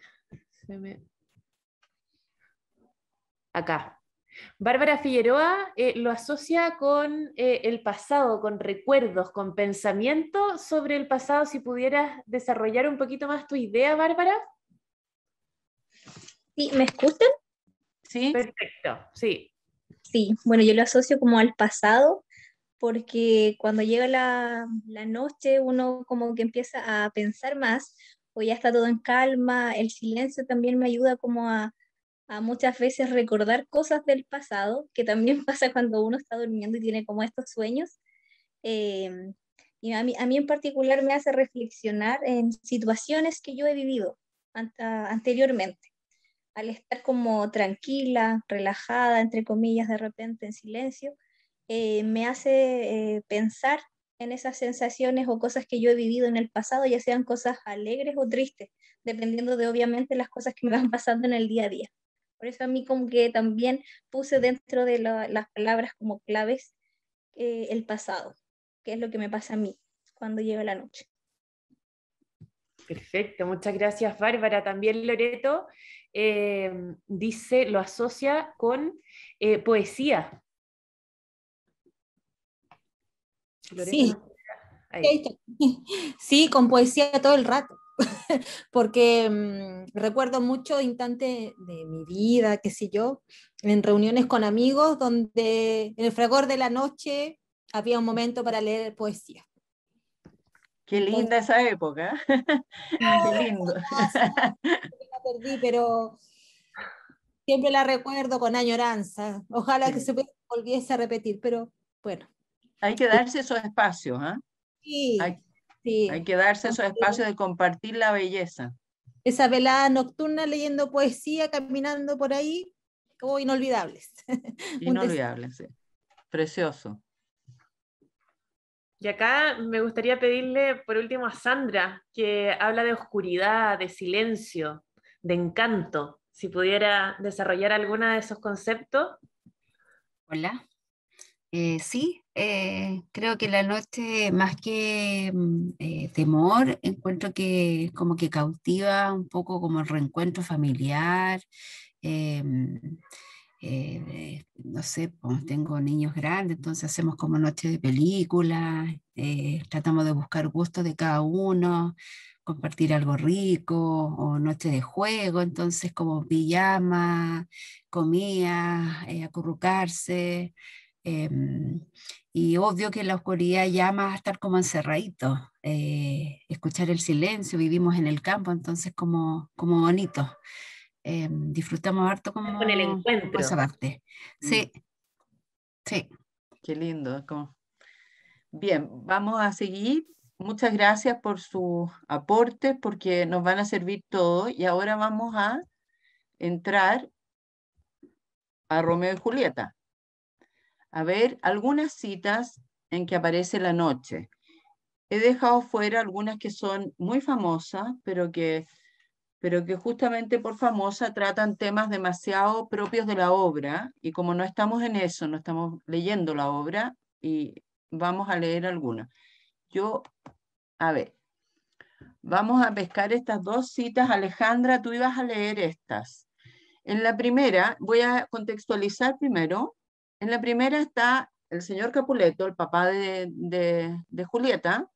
se me... Acá. Bárbara Figueroa eh, lo asocia con eh, el pasado, con recuerdos, con pensamiento sobre el pasado. Si pudieras desarrollar un poquito más tu idea, Bárbara. Sí, ¿me escuchan? Sí. Perfecto, sí. Sí, bueno, yo lo asocio como al pasado, porque cuando llega la, noche uno como que empieza a pensar más o ya está todo en calma, el silencio también me ayuda como a, muchas veces recordar cosas del pasado, que también *laughs* pasa cuando uno está durmiendo y tiene como estos sueños. Em, y a mí en particular me hace reflexionar en situaciones que yo he vivido anteriormente. Al estar como tranquila, relajada, entre comillas, de repente en silencio, eh, me hace eh, pensar en esas sensaciones o cosas que yo he vivido en el pasado, ya sean cosas alegres o tristes, dependiendo de obviamente las cosas que me van pasando en el día a día. Por eso a mí como que también puse dentro de las palabras como claves eh, el pasado, que es lo que me pasa a mí cuando llega la noche. Perfecto, muchas gracias Bárbara. También Loreto dice, lo asocia con poesía. *laughs* Sí. con poesía todo el rato, *laughs* porque mm, recuerdo mucho instantes de mi vida, qué sé yo, en reuniones con amigos donde en el fragor de la noche había un momento para leer poesía. Qué linda esa época. ¿eh? *laughs* Qué lindo. La perdí, pero siempre la recuerdo con añoranza. Ojalá que se volviese a repetir, pero bueno, hay que darse esos espacios, ¿eh? sí, hay, que darse esos espacios de compartir la belleza. Esa velada nocturna leyendo poesía, caminando por ahí, como oh, inolvidables. *laughs* Inolvidables, sí. Precioso. Y acá me gustaría pedirle por último a Sandra, que habla de oscuridad, de silencio, de encanto, si pudiera desarrollar alguna de esos conceptos. Hola. Eh, sí, eh, creo que la noche, más que mm, eh, temor, encuentro que como que cautiva un poco como el reencuentro familiar. Eh, mm, no sé, pues, tengo niños grandes, entonces hacemos como noche de película, tratamos de buscar gustos de cada uno, compartir algo rico, o noche de juego, entonces como pijama, comida, acurrucarse, Em, y obvio que la oscuridad llama a estar como encerradito eh, escuchar el silencio, vivimos en el campo, entonces como, como bonito. Em, disfrutamos harto como... Con el encuentro. esa parte. Mm. Sí, sí. Qué lindo. Bien, vamos a seguir. Muchas gracias por su aportes porque nos van a servir todo y ahora vamos a entrar a Romeo y Julieta a ver algunas citas en que aparece la noche. He dejado fuera algunas que son muy famosas, pero que, pero que justamente por famosa tratan temas demasiado propios de la obra, y como no estamos en eso, no estamos leyendo la obra, y vamos a leer algunas. Yo, a ver, vamos a pescar estas dos citas. Alejandra, tú ibas a leer estas. En la primera, voy a contextualizar primero, en la primera está el señor Capuleto, el papá de, de, Julieta,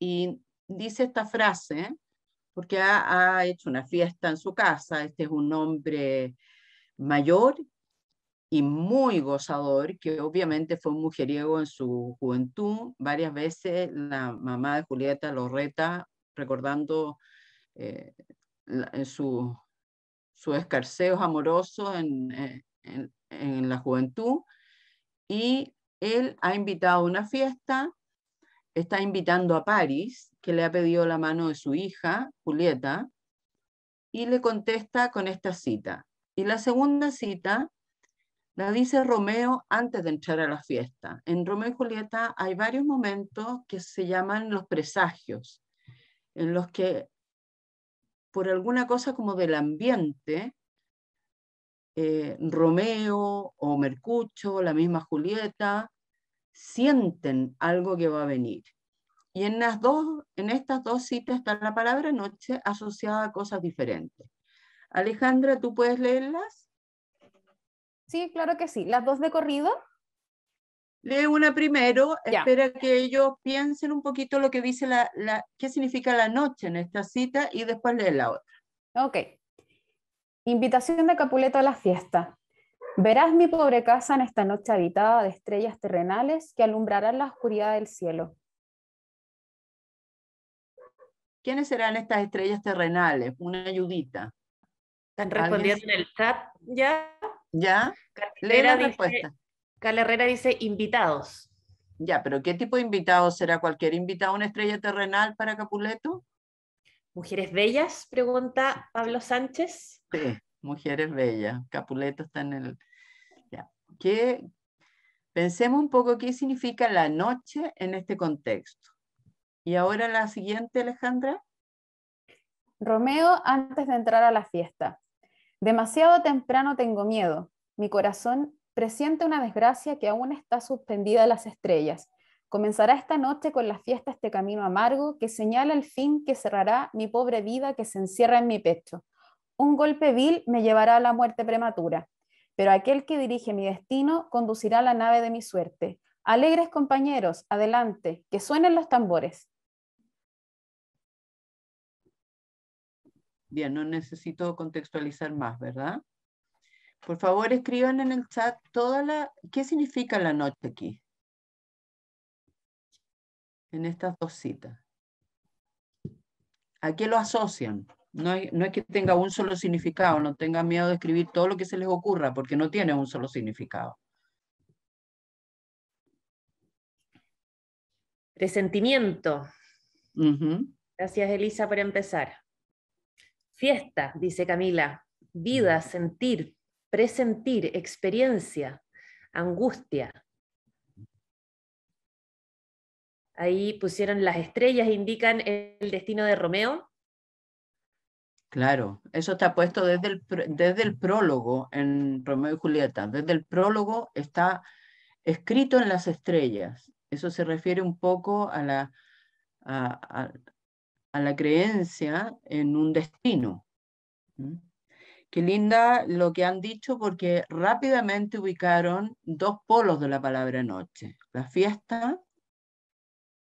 y dice esta frase, porque ha, hecho una fiesta en su casa, este es un hombre mayor y muy gozador, que obviamente fue un mujeriego en su juventud, varias veces la mamá de Julieta lo reta recordando eh, su, sus escarceos amorosos en, eh, en, en la juventud y él ha invitado a una fiesta, está invitando a París, que le ha pedido la mano de su hija, Julieta, y le contesta con esta cita. Y la segunda cita la dice Romeo antes de entrar a la fiesta. En Romeo y Julieta hay varios momentos que se llaman los presagios, en los que por alguna cosa como del ambiente, eh, Romeo o Mercucho, la misma Julieta, sienten algo que va a venir. Y en, las dos, en estas dos citas está la palabra noche asociada a cosas diferentes. Alejandra, ¿tú puedes leerlas? Sí, claro que sí. ¿Las dos de corrido? Lee una primero, espera que ellos piensen un poquito lo que dice la, la, qué significa la noche en esta cita y después lee la otra. Ok, Invitación de Capuleto a la fiesta. Verás mi pobre casa en esta noche habitada de estrellas terrenales que alumbrarán la oscuridad del cielo. ¿Quiénes serán estas estrellas terrenales? Una ayudita. respondiendo en el chat ya. Ya. Lee la respuesta. Cal Herrera dice invitados. Ya, pero ¿qué tipo de invitados será cualquier invitado una estrella terrenal para Capuleto? Mujeres Bellas, pregunta Pablo Sánchez. Sí, Mujeres Bellas. Capuleto está en el... Pensemos un poco qué significa la noche en este contexto. Y ahora la siguiente, Alejandra. Romeo antes de entrar a la fiesta. Demasiado temprano tengo miedo. Mi corazón presiente una desgracia que aún está suspendida a las estrellas. Comenzará esta noche con la fiesta este camino amargo que señala el fin que cerrará mi pobre vida que se encierra en mi pecho. Un golpe vil me llevará a la muerte prematura, pero aquel que dirige mi destino conducirá la nave de mi suerte. Alegres compañeros, adelante, que suenen los tambores. Bien, no necesito contextualizar más, ¿verdad? Por favor, escriban en el chat toda la... ¿Qué significa la noche aquí? en estas dos citas. ¿A qué lo asocian? No, es que tenga un solo significado, no tengan miedo de escribir todo lo que se les ocurra, porque no tiene un solo significado. Presentimiento. Gracias, Elisa, por empezar. Fiesta, dice Camila. Vida, mm. sentir, presentir, experiencia, angustia, Ahí pusieron las estrellas, indican el destino de Romeo. Claro, eso está puesto desde el, desde el prólogo en Romeo y Julieta. Desde el prólogo está escrito en las estrellas. Eso se refiere un poco a la, a, la creencia en un destino. ¿Mm? Qué linda lo que han dicho porque rápidamente ubicaron dos polos de la palabra noche, la fiesta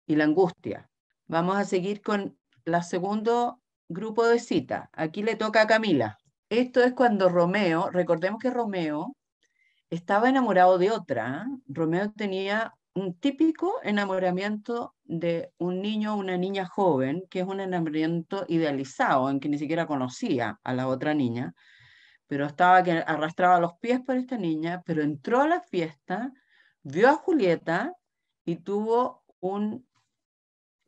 y la angustia. Vamos a seguir con la segundo grupo de cita. Aquí le toca a Camila. Esto es cuando Romeo, recordemos que Romeo estaba enamorado de otra. ¿eh? Romeo tenía un típico enamoramiento de un niño o una niña joven, que es un enamoramiento idealizado, en que ni siquiera conocía a la otra niña, pero estaba que arrastraba los pies por esta niña, pero entró a la fiesta, vio a Julieta y tuvo un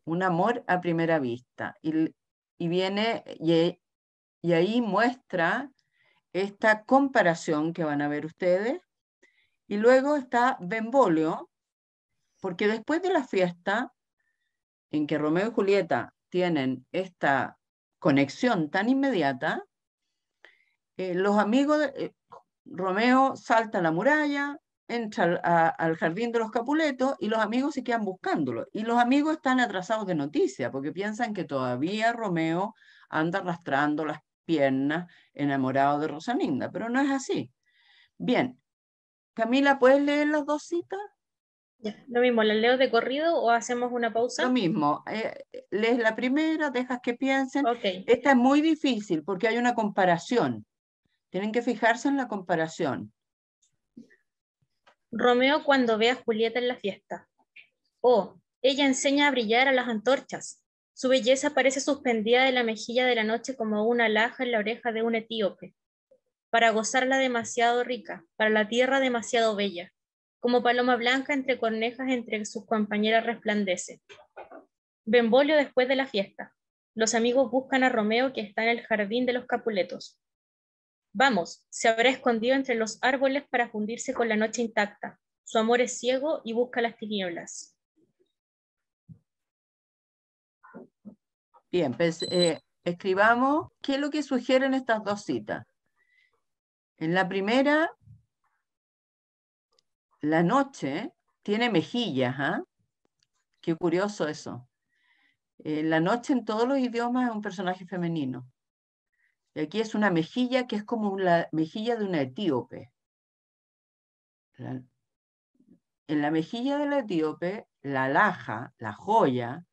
un amor a primera vista. Y, viene y, e, y ahí muestra esta comparación que van a ver ustedes. Y luego está Benvolio, porque después de la fiesta en que Romeo y Julieta tienen esta conexión tan inmediata, eh, los amigos, de, eh, Romeo salta la muralla, entra al jardín de los Capuletos y los amigos se quedan buscándolo. Y los amigos están atrasados de noticia porque piensan que todavía Romeo anda arrastrando las piernas enamorado de Rosalinda, pero no es así. Bien, Camila, ¿puedes leer las dos citas? lo mismo, ¿las leo de corrido o hacemos una pausa? Lo mismo, eh, lees la primera, dejas que piensen. Esta es muy difícil porque hay una comparación. Tienen que fijarse en la comparación. Romeo cuando ve a Julieta en la fiesta. Oh, ella enseña a brillar a las antorchas. Su belleza parece suspendida de la mejilla de la noche como una laja en la oreja de un etíope. Para gozarla demasiado rica, para la tierra demasiado bella, como paloma blanca entre cornejas entre sus compañeras resplandece. Bembolio después de la fiesta. Los amigos buscan a Romeo que está en el jardín de los Capuletos. Vamos, se habrá escondido entre los árboles para fundirse con la noche intacta. Su amor es ciego y busca las tinieblas. Bien, pues, eh, escribamos qué es lo que sugieren estas dos citas. En la primera, la noche tiene mejillas. ¿ah? Qué curioso eso. Eh, la noche en todos los idiomas es un personaje femenino. Y aquí es una mejilla que es como la mejilla de una etíope. en la mejilla de la etíope, la laja, la joya,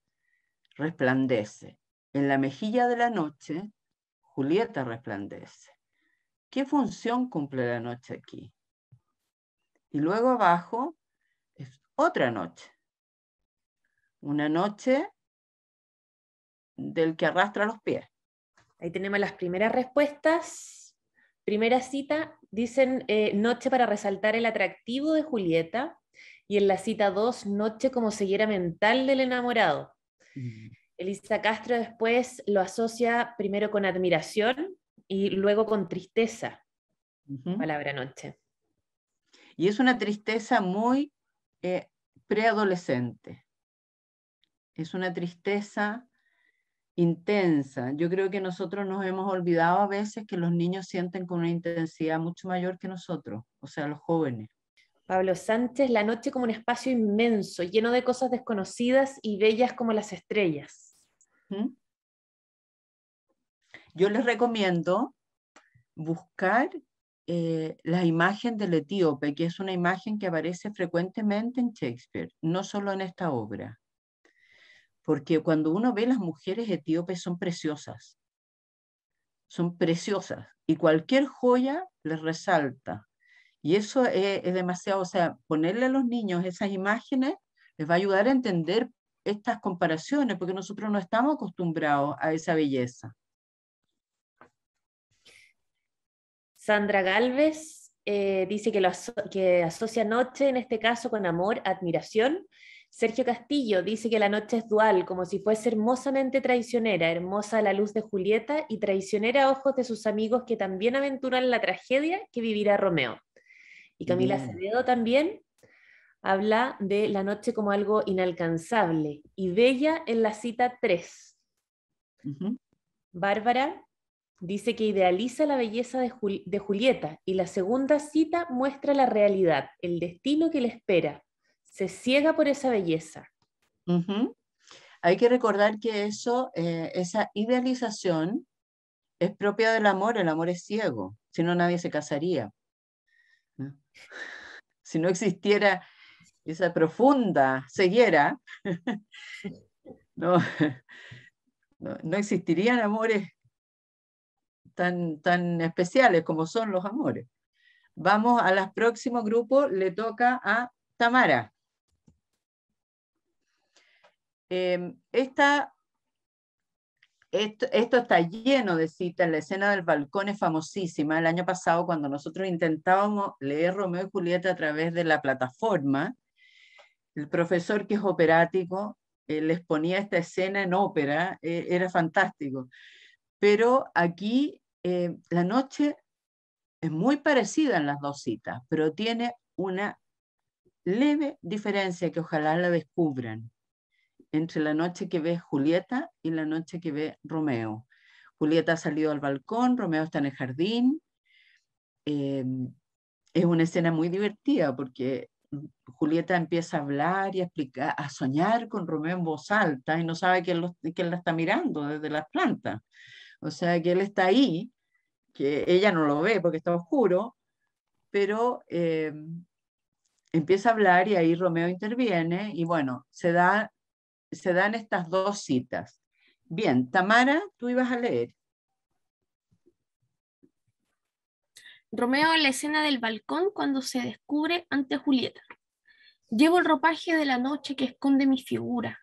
resplandece. En la mejilla de la noche, Julieta resplandece. ¿Qué función cumple la noche aquí? Y luego abajo es otra noche. Una noche del que arrastra los pies. Ahí tenemos las primeras respuestas. Primera cita, dicen eh, noche para resaltar el atractivo de Julieta. Y en la cita 2, noche como ceguera mental del enamorado. Elisa Castro después lo asocia primero con admiración y luego con tristeza. Palabra noche. Y es una tristeza muy eh, preadolescente. Es una tristeza intensa. Yo creo que nosotros nos hemos olvidado a veces que los niños sienten con una intensidad mucho mayor que nosotros, o sea, los jóvenes. Pablo Sánchez, la noche como un espacio inmenso, lleno de cosas desconocidas y bellas como las estrellas. ¿Mm? Yo les recomiendo buscar eh, la imagen del etíope, que es una imagen que aparece frecuentemente en Shakespeare, no solo en esta obra porque cuando uno ve las mujeres etíopes son preciosas, son preciosas y cualquier joya les resalta. Y eso e, es, demasiado, o sea, ponerle a los niños esas imágenes les va a ayudar a entender estas comparaciones, porque nosotros no estamos acostumbrados a esa belleza. Sandra Galvez eh, dice que, que asocia noche, en este caso, con amor, admiración Sergio Castillo dice que la noche es dual, como si fuese hermosamente traicionera, hermosa a la luz de Julieta y traicionera a ojos de sus amigos que también aventuran la tragedia que vivirá Romeo. Y Camila también habla de la noche como algo inalcanzable y bella en la cita 3. Bárbara dice que idealiza la belleza de, de Julieta y la segunda cita muestra la realidad, el destino que le espera se ciega por esa belleza. Hay que recordar que eso, eh, esa idealización es propia del amor, el amor es ciego, si no nadie se casaría. *laughs* Si no existiera esa profunda ceguera, *laughs* no, existirían amores tan, tan especiales como son los amores. Vamos a próximo próximos le toca a Tamara. Em, esto, está lleno de citas, la escena del balcón es famosísima. El año pasado, cuando nosotros intentábamos leer Romeo y Julieta a través de la plataforma, el profesor que es operático eh, les ponía esta escena en ópera, eh, era fantástico. Pero aquí eh, la noche es muy parecida en las dos citas, pero tiene una leve diferencia que ojalá la descubran entre la noche que ve Julieta y la noche que ve Romeo. Julieta ha salido al balcón, Romeo está en el jardín. Eh, es una escena muy divertida porque Julieta empieza a hablar y a soñar con Romeo en voz alta y no sabe que él, la está mirando desde las plantas. O sea, que él está ahí, que ella no lo ve porque está oscuro, pero eh, empieza a hablar y ahí Romeo interviene y bueno, se da se dan estas dos citas. Bien, Tamara, tú ibas a leer. Romeo en la escena del balcón cuando se descubre ante Julieta. Llevo el ropaje de la noche que esconde mi figura,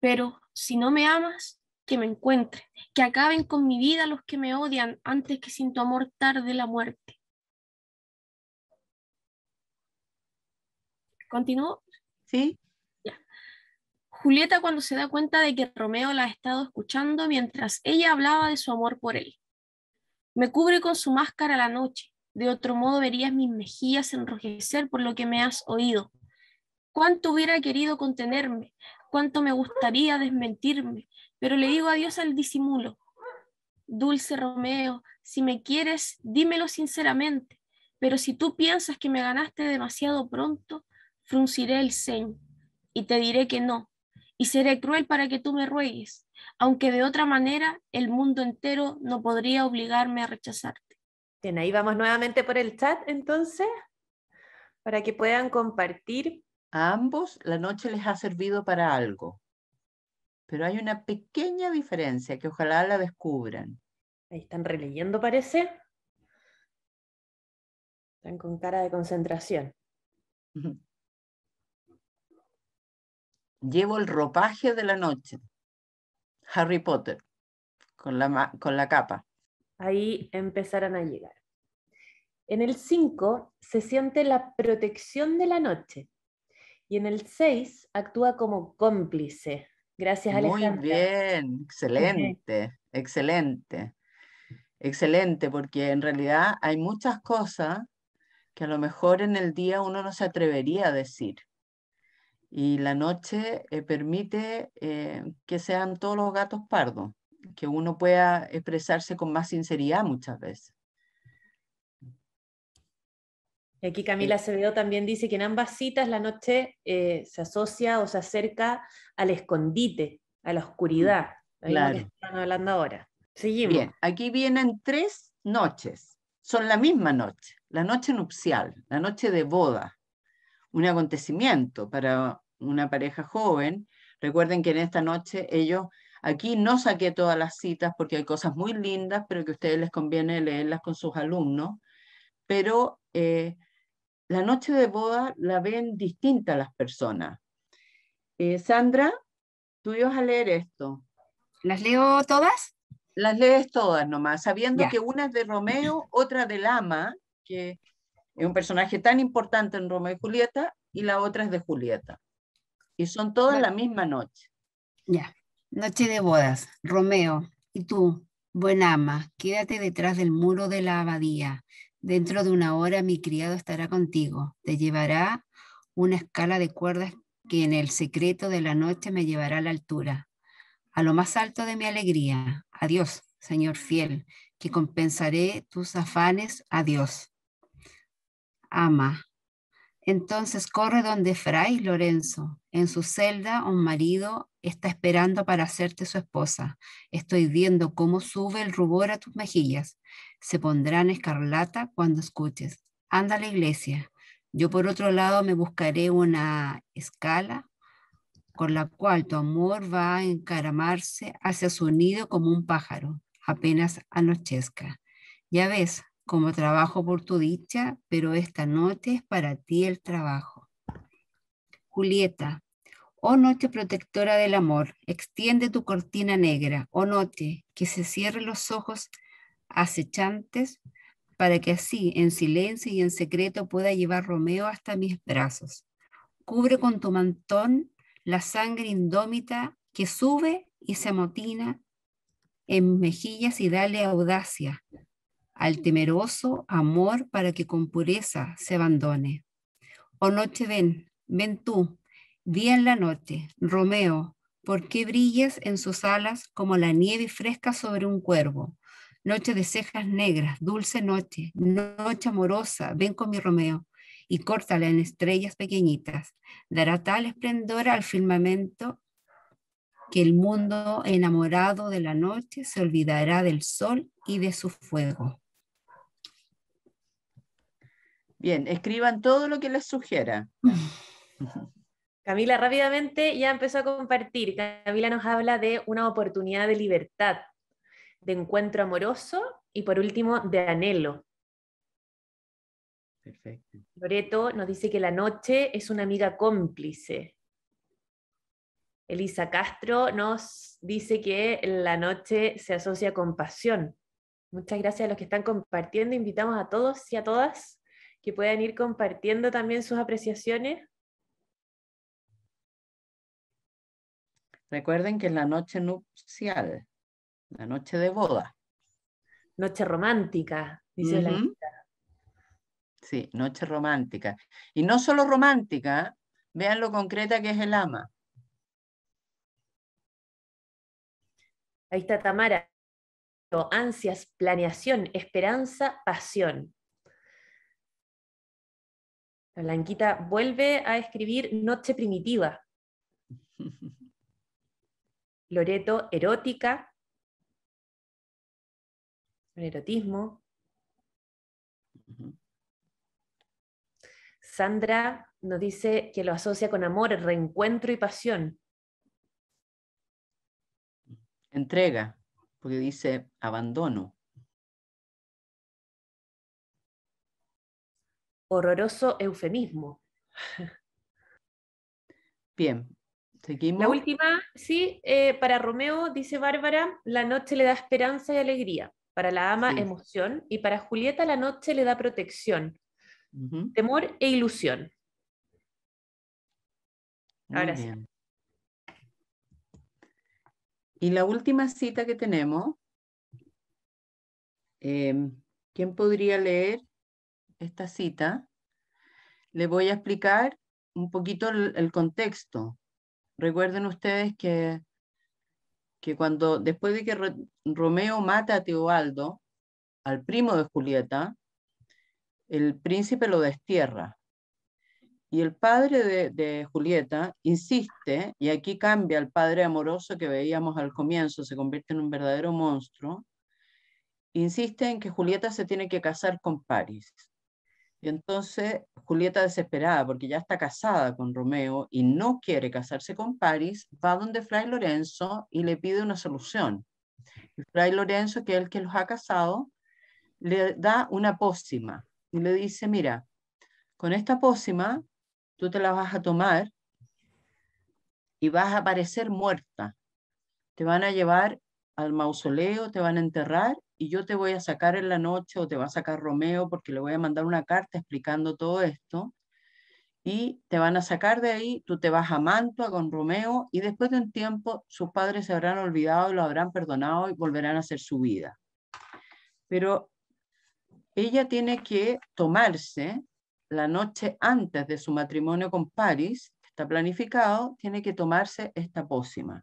pero si no me amas, que me encuentre, que acaben con mi vida los que me odian antes que sin tu amor tarde la muerte. ¿Continúo? Sí. Julieta cuando se da cuenta de que Romeo la ha estado escuchando mientras ella hablaba de su amor por él. Me cubre con su máscara la noche, de otro modo verías mis mejillas enrojecer por lo que me has oído. Cuánto hubiera querido contenerme, cuánto me gustaría desmentirme, pero le digo adiós al disimulo. Dulce Romeo, si me quieres, dímelo sinceramente, pero si tú piensas que me ganaste demasiado pronto, frunciré el ceño y te diré que no, y seré cruel para que tú me ruegues, aunque de otra manera el mundo entero no podría obligarme a rechazarte. Bien, ahí vamos nuevamente por el chat entonces, para que puedan compartir. A ambos la noche les ha servido para algo, pero hay una pequeña diferencia que ojalá la descubran. Ahí están releyendo, parece. Están con cara de concentración. *laughs* llevo el ropaje de la noche. Harry Potter, con la, capa. Ahí empezarán a llegar. En el 5 se siente la protección de la noche. Y en el 6 actúa como cómplice. Gracias, Muy bien, excelente, *laughs* excelente. Excelente, porque en realidad hay muchas cosas que a lo mejor en el día uno no se atrevería a decir. Y la noche eh, permite eh, que sean todos los gatos pardos, que uno pueda expresarse con más sinceridad muchas veces. aquí Camila eh Acevedo también dice que en ambas citas la noche se asocia o se acerca al escondite, a la oscuridad. Claro. Que hablando ahora. Bien, aquí vienen tres noches. Son la misma noche, la noche nupcial, la noche de boda, un acontecimiento para una pareja joven. Recuerden que en esta noche ellos, aquí no saqué todas las citas porque hay cosas muy lindas, pero que a ustedes les conviene leerlas con sus alumnos. Pero eh, la noche de boda la ven distinta las personas. Eh, Sandra, tú ibas a leer esto. ¿Las leo todas? Las lees todas nomás, sabiendo que una es de Romeo, otra de Lama, que es un personaje tan importante en Romeo y Julieta y la otra es de Julieta. Y son todas la misma noche. Ya, noche de bodas. Romeo, y tú, buen ama, quédate detrás del muro de la abadía. Dentro de una hora mi criado estará contigo. Te llevará una escala de cuerdas que en el secreto de la noche me llevará a la altura, a lo más alto de mi alegría. Adiós, Señor fiel, que compensaré tus afanes. Adiós ama. Entonces corre donde Fray Lorenzo, en su celda un marido está esperando para hacerte su esposa. Estoy viendo cómo sube el rubor a tus mejillas. Se pondrán escarlata cuando escuches. Anda a la iglesia. Yo por otro lado me buscaré una escala con la cual tu amor va a encaramarse hacia su nido como un pájaro, apenas anochezca. Ya ves, como trabajo por tu dicha, pero esta noche es para ti el trabajo. Julieta, oh noche protectora del amor, extiende tu cortina negra, oh noche, que se cierre los ojos acechantes para que así, en silencio y en secreto, pueda llevar Romeo hasta mis brazos. Cubre con tu mantón la sangre indómita que sube y se amotina en mejillas y dale audacia, al temeroso amor para que con pureza se abandone. Oh noche ven, ven tú, día en la noche, Romeo, ¿por qué brillas en sus alas como la nieve fresca sobre un cuervo? Noche de cejas negras, dulce noche, noche amorosa, ven con mi Romeo y córtala en estrellas pequeñitas. Dará tal esplendor al firmamento que el mundo enamorado de la noche se olvidará del sol y de su fuego. Bien, escriban todo lo que les sugiera. *sighs* Camila rápidamente ya empezó a compartir. Camila nos habla de una oportunidad de libertad, de encuentro amoroso y por último de anhelo. Perfecto. Loreto nos dice que la noche es una amiga cómplice. Elisa Castro nos dice que la noche se asocia con pasión. Muchas gracias a los que están compartiendo. Invitamos a todos y a todas que puedan ir compartiendo también sus apreciaciones. Recuerden que es la noche nupcial, la noche de boda. Noche romántica, dice la hija. Sí, noche romántica. Y no solo romántica, vean lo concreta que es el ama. Ahí está Tamara. Ansias, planeación, esperanza, pasión. Blanquita vuelve a escribir Noche Primitiva. *laughs* Loreto, erótica. Erotismo. Sandra nos dice que lo asocia con amor, reencuentro y pasión. Entrega, porque dice abandono. horroroso eufemismo. Bien, seguimos. La última, sí, eh, para Romeo, dice Bárbara, la noche le da esperanza y alegría, para la ama emoción y para Julieta la noche le da protección, temor e ilusión. Ahora sí. Y la última cita que tenemos, em, ¿quién podría leer? esta cita, le voy a explicar un poquito el, contexto. Recuerden ustedes que, que cuando, después de que Romeo mata a Teobaldo, al primo de Julieta, el príncipe lo destierra. Y el padre de, Julieta insiste, y aquí cambia el padre amoroso que veíamos al comienzo, se convierte en un verdadero monstruo, insiste en que Julieta se tiene que casar con Paris. Y entonces Julieta desesperada, porque ya está casada con Romeo y no quiere casarse con Paris, va donde Fray Lorenzo y le pide una solución. Y Fray Lorenzo, que es el que los ha casado, le da una pócima y le dice, mira, con esta pócima tú te la vas a tomar y vas a parecer muerta. Te van a llevar al mausoleo, te van a enterrar y yo te voy a sacar en la noche o te va a sacar Romeo porque le voy a mandar una carta explicando todo esto y te van a sacar de ahí, tú te vas a Mantua con Romeo y después de un tiempo sus padres se habrán olvidado, lo habrán perdonado y volverán a hacer su vida. Pero ella tiene que tomarse la noche antes de su matrimonio con Paris, que está planificado, tiene que tomarse esta pócima.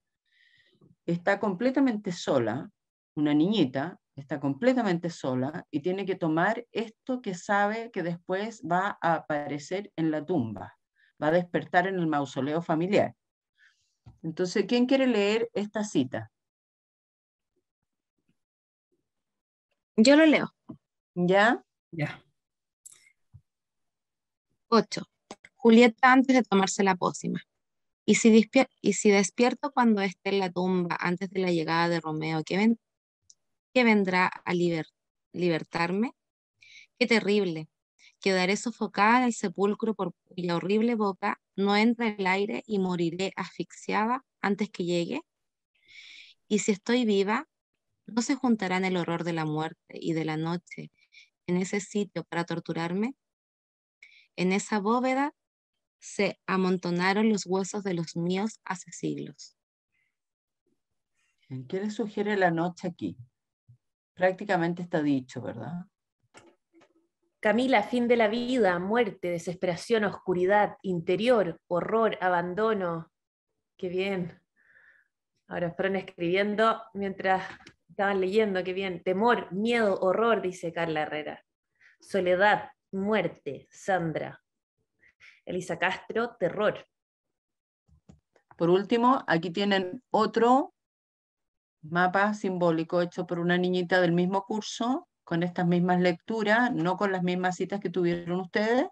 Está completamente sola, una niñita, está completamente sola y tiene que tomar esto que sabe que después va a aparecer en la tumba, va a despertar en el mausoleo familiar. Entonces, ¿quién quiere leer esta cita? Yo lo leo. ¿Ya? Ya. 8. Julieta antes de tomarse la pócima. ¿Y si, y si despierto cuando esté en la tumba antes de la llegada de Romeo, ¿qué, vendrá a libertarme? Qué terrible. Quedaré sofocada en el sepulcro por cuya horrible boca no entra el aire y moriré asfixiada antes que llegue. Y si estoy viva, ¿no se juntarán el horror de la muerte y de la noche en ese sitio para torturarme? En esa bóveda se amontonaron los huesos de los míos hace siglos. ¿Qué le sugiere la noche aquí? prácticamente está dicho, ¿verdad? Camila, fin de la vida, muerte, desesperación, oscuridad, interior, horror, abandono. Qué bien. Ahora fueron escribiendo mientras estaban leyendo, qué bien. Temor, miedo, horror, dice Carla Herrera. Soledad, muerte, Sandra. Elisa Castro, terror. Por último, aquí tienen otro mapa simbólico hecho por una niñita del mismo curso, con estas mismas lecturas, no con las mismas citas que tuvieron ustedes,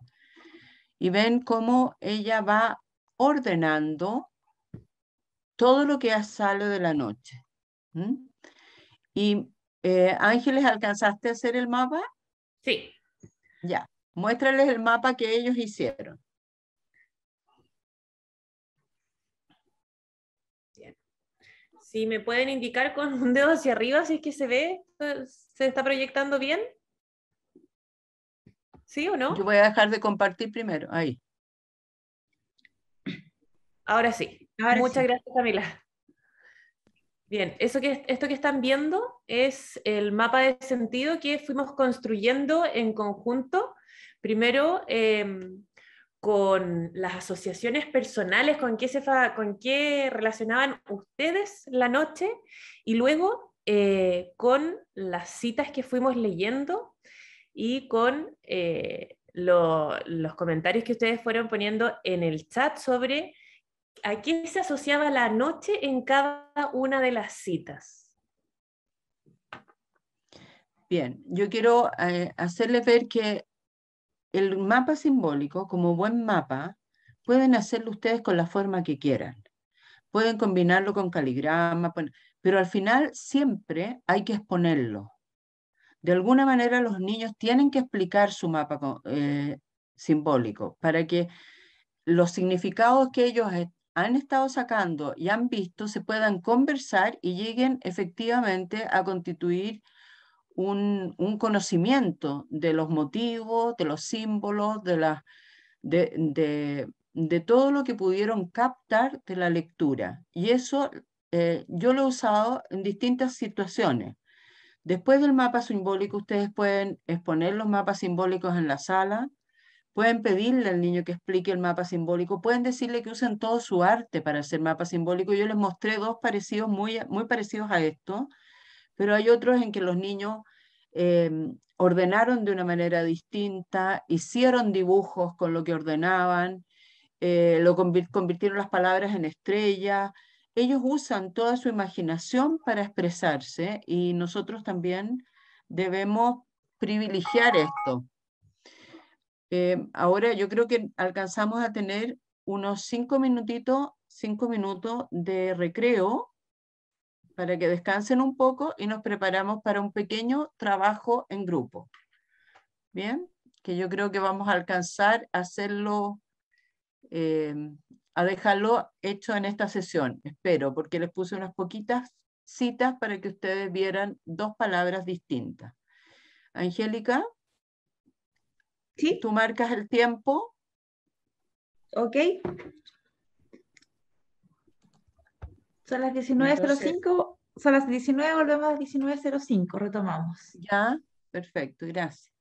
y ven cómo ella va ordenando todo lo que ha salido de la noche. Y eh, Ángeles, ¿alcanzaste a hacer el mapa? Sí. Ya, muéstrales el mapa que ellos hicieron. Si me pueden indicar con un dedo hacia arriba si es que se ve, eh, se está proyectando bien. ¿Sí o no? Yo voy a dejar de compartir primero, ahí. Ahora sí. Muchas gracias, Camila. Bien, eso que, esto que están viendo es el mapa de sentido que fuimos construyendo en conjunto. Primero, em, con las asociaciones personales, con qué, se con qué relacionaban ustedes la noche y luego eh, con las citas que fuimos leyendo y con eh, los comentarios que ustedes fueron poniendo en el chat sobre a qué se asociaba la noche en cada una de las citas. Bien, yo quiero eh, hacerles ver que el mapa simbólico, como buen mapa, pueden hacerlo ustedes con la forma que quieran. Pueden combinarlo con caligrama, pero al final siempre hay que exponerlo. De alguna manera los niños tienen que explicar su mapa eh, simbólico para que los significados que ellos han estado sacando y han visto se puedan conversar y lleguen efectivamente a constituir un, conocimiento de los motivos, de los símbolos, de, la, de, de, todo lo que pudieron captar de la lectura. Y eso eh, yo lo he usado en distintas situaciones. Después del mapa simbólico, ustedes pueden exponer los mapas simbólicos en la sala, pueden pedirle al niño que explique el mapa simbólico, pueden decirle que usen todo su arte para hacer mapa simbólico. Yo les mostré dos parecidos, muy, muy parecidos a esto, pero hay otros en que los niños em, ordenaron de una manera distinta, hicieron dibujos con lo que ordenaban, eh, lo convirtieron las palabras en estrellas. Ellos usan toda su imaginación para expresarse y nosotros también debemos privilegiar esto. Em, ahora yo creo que alcanzamos a tener unos cinco minutitos, cinco minutos de recreo para que descansen un poco y nos preparamos para un pequeño trabajo en grupo. Bien, que yo creo que vamos a alcanzar a hacerlo, eh, a dejarlo hecho en esta sesión, espero, porque les puse unas poquitas citas para que ustedes vieran dos palabras distintas. Angélica, ¿Sí? tú marcas el tiempo. Ok. Son las 19.05, son las 19, volvemos a las 19.05, retomamos. Ya, perfecto, gracias.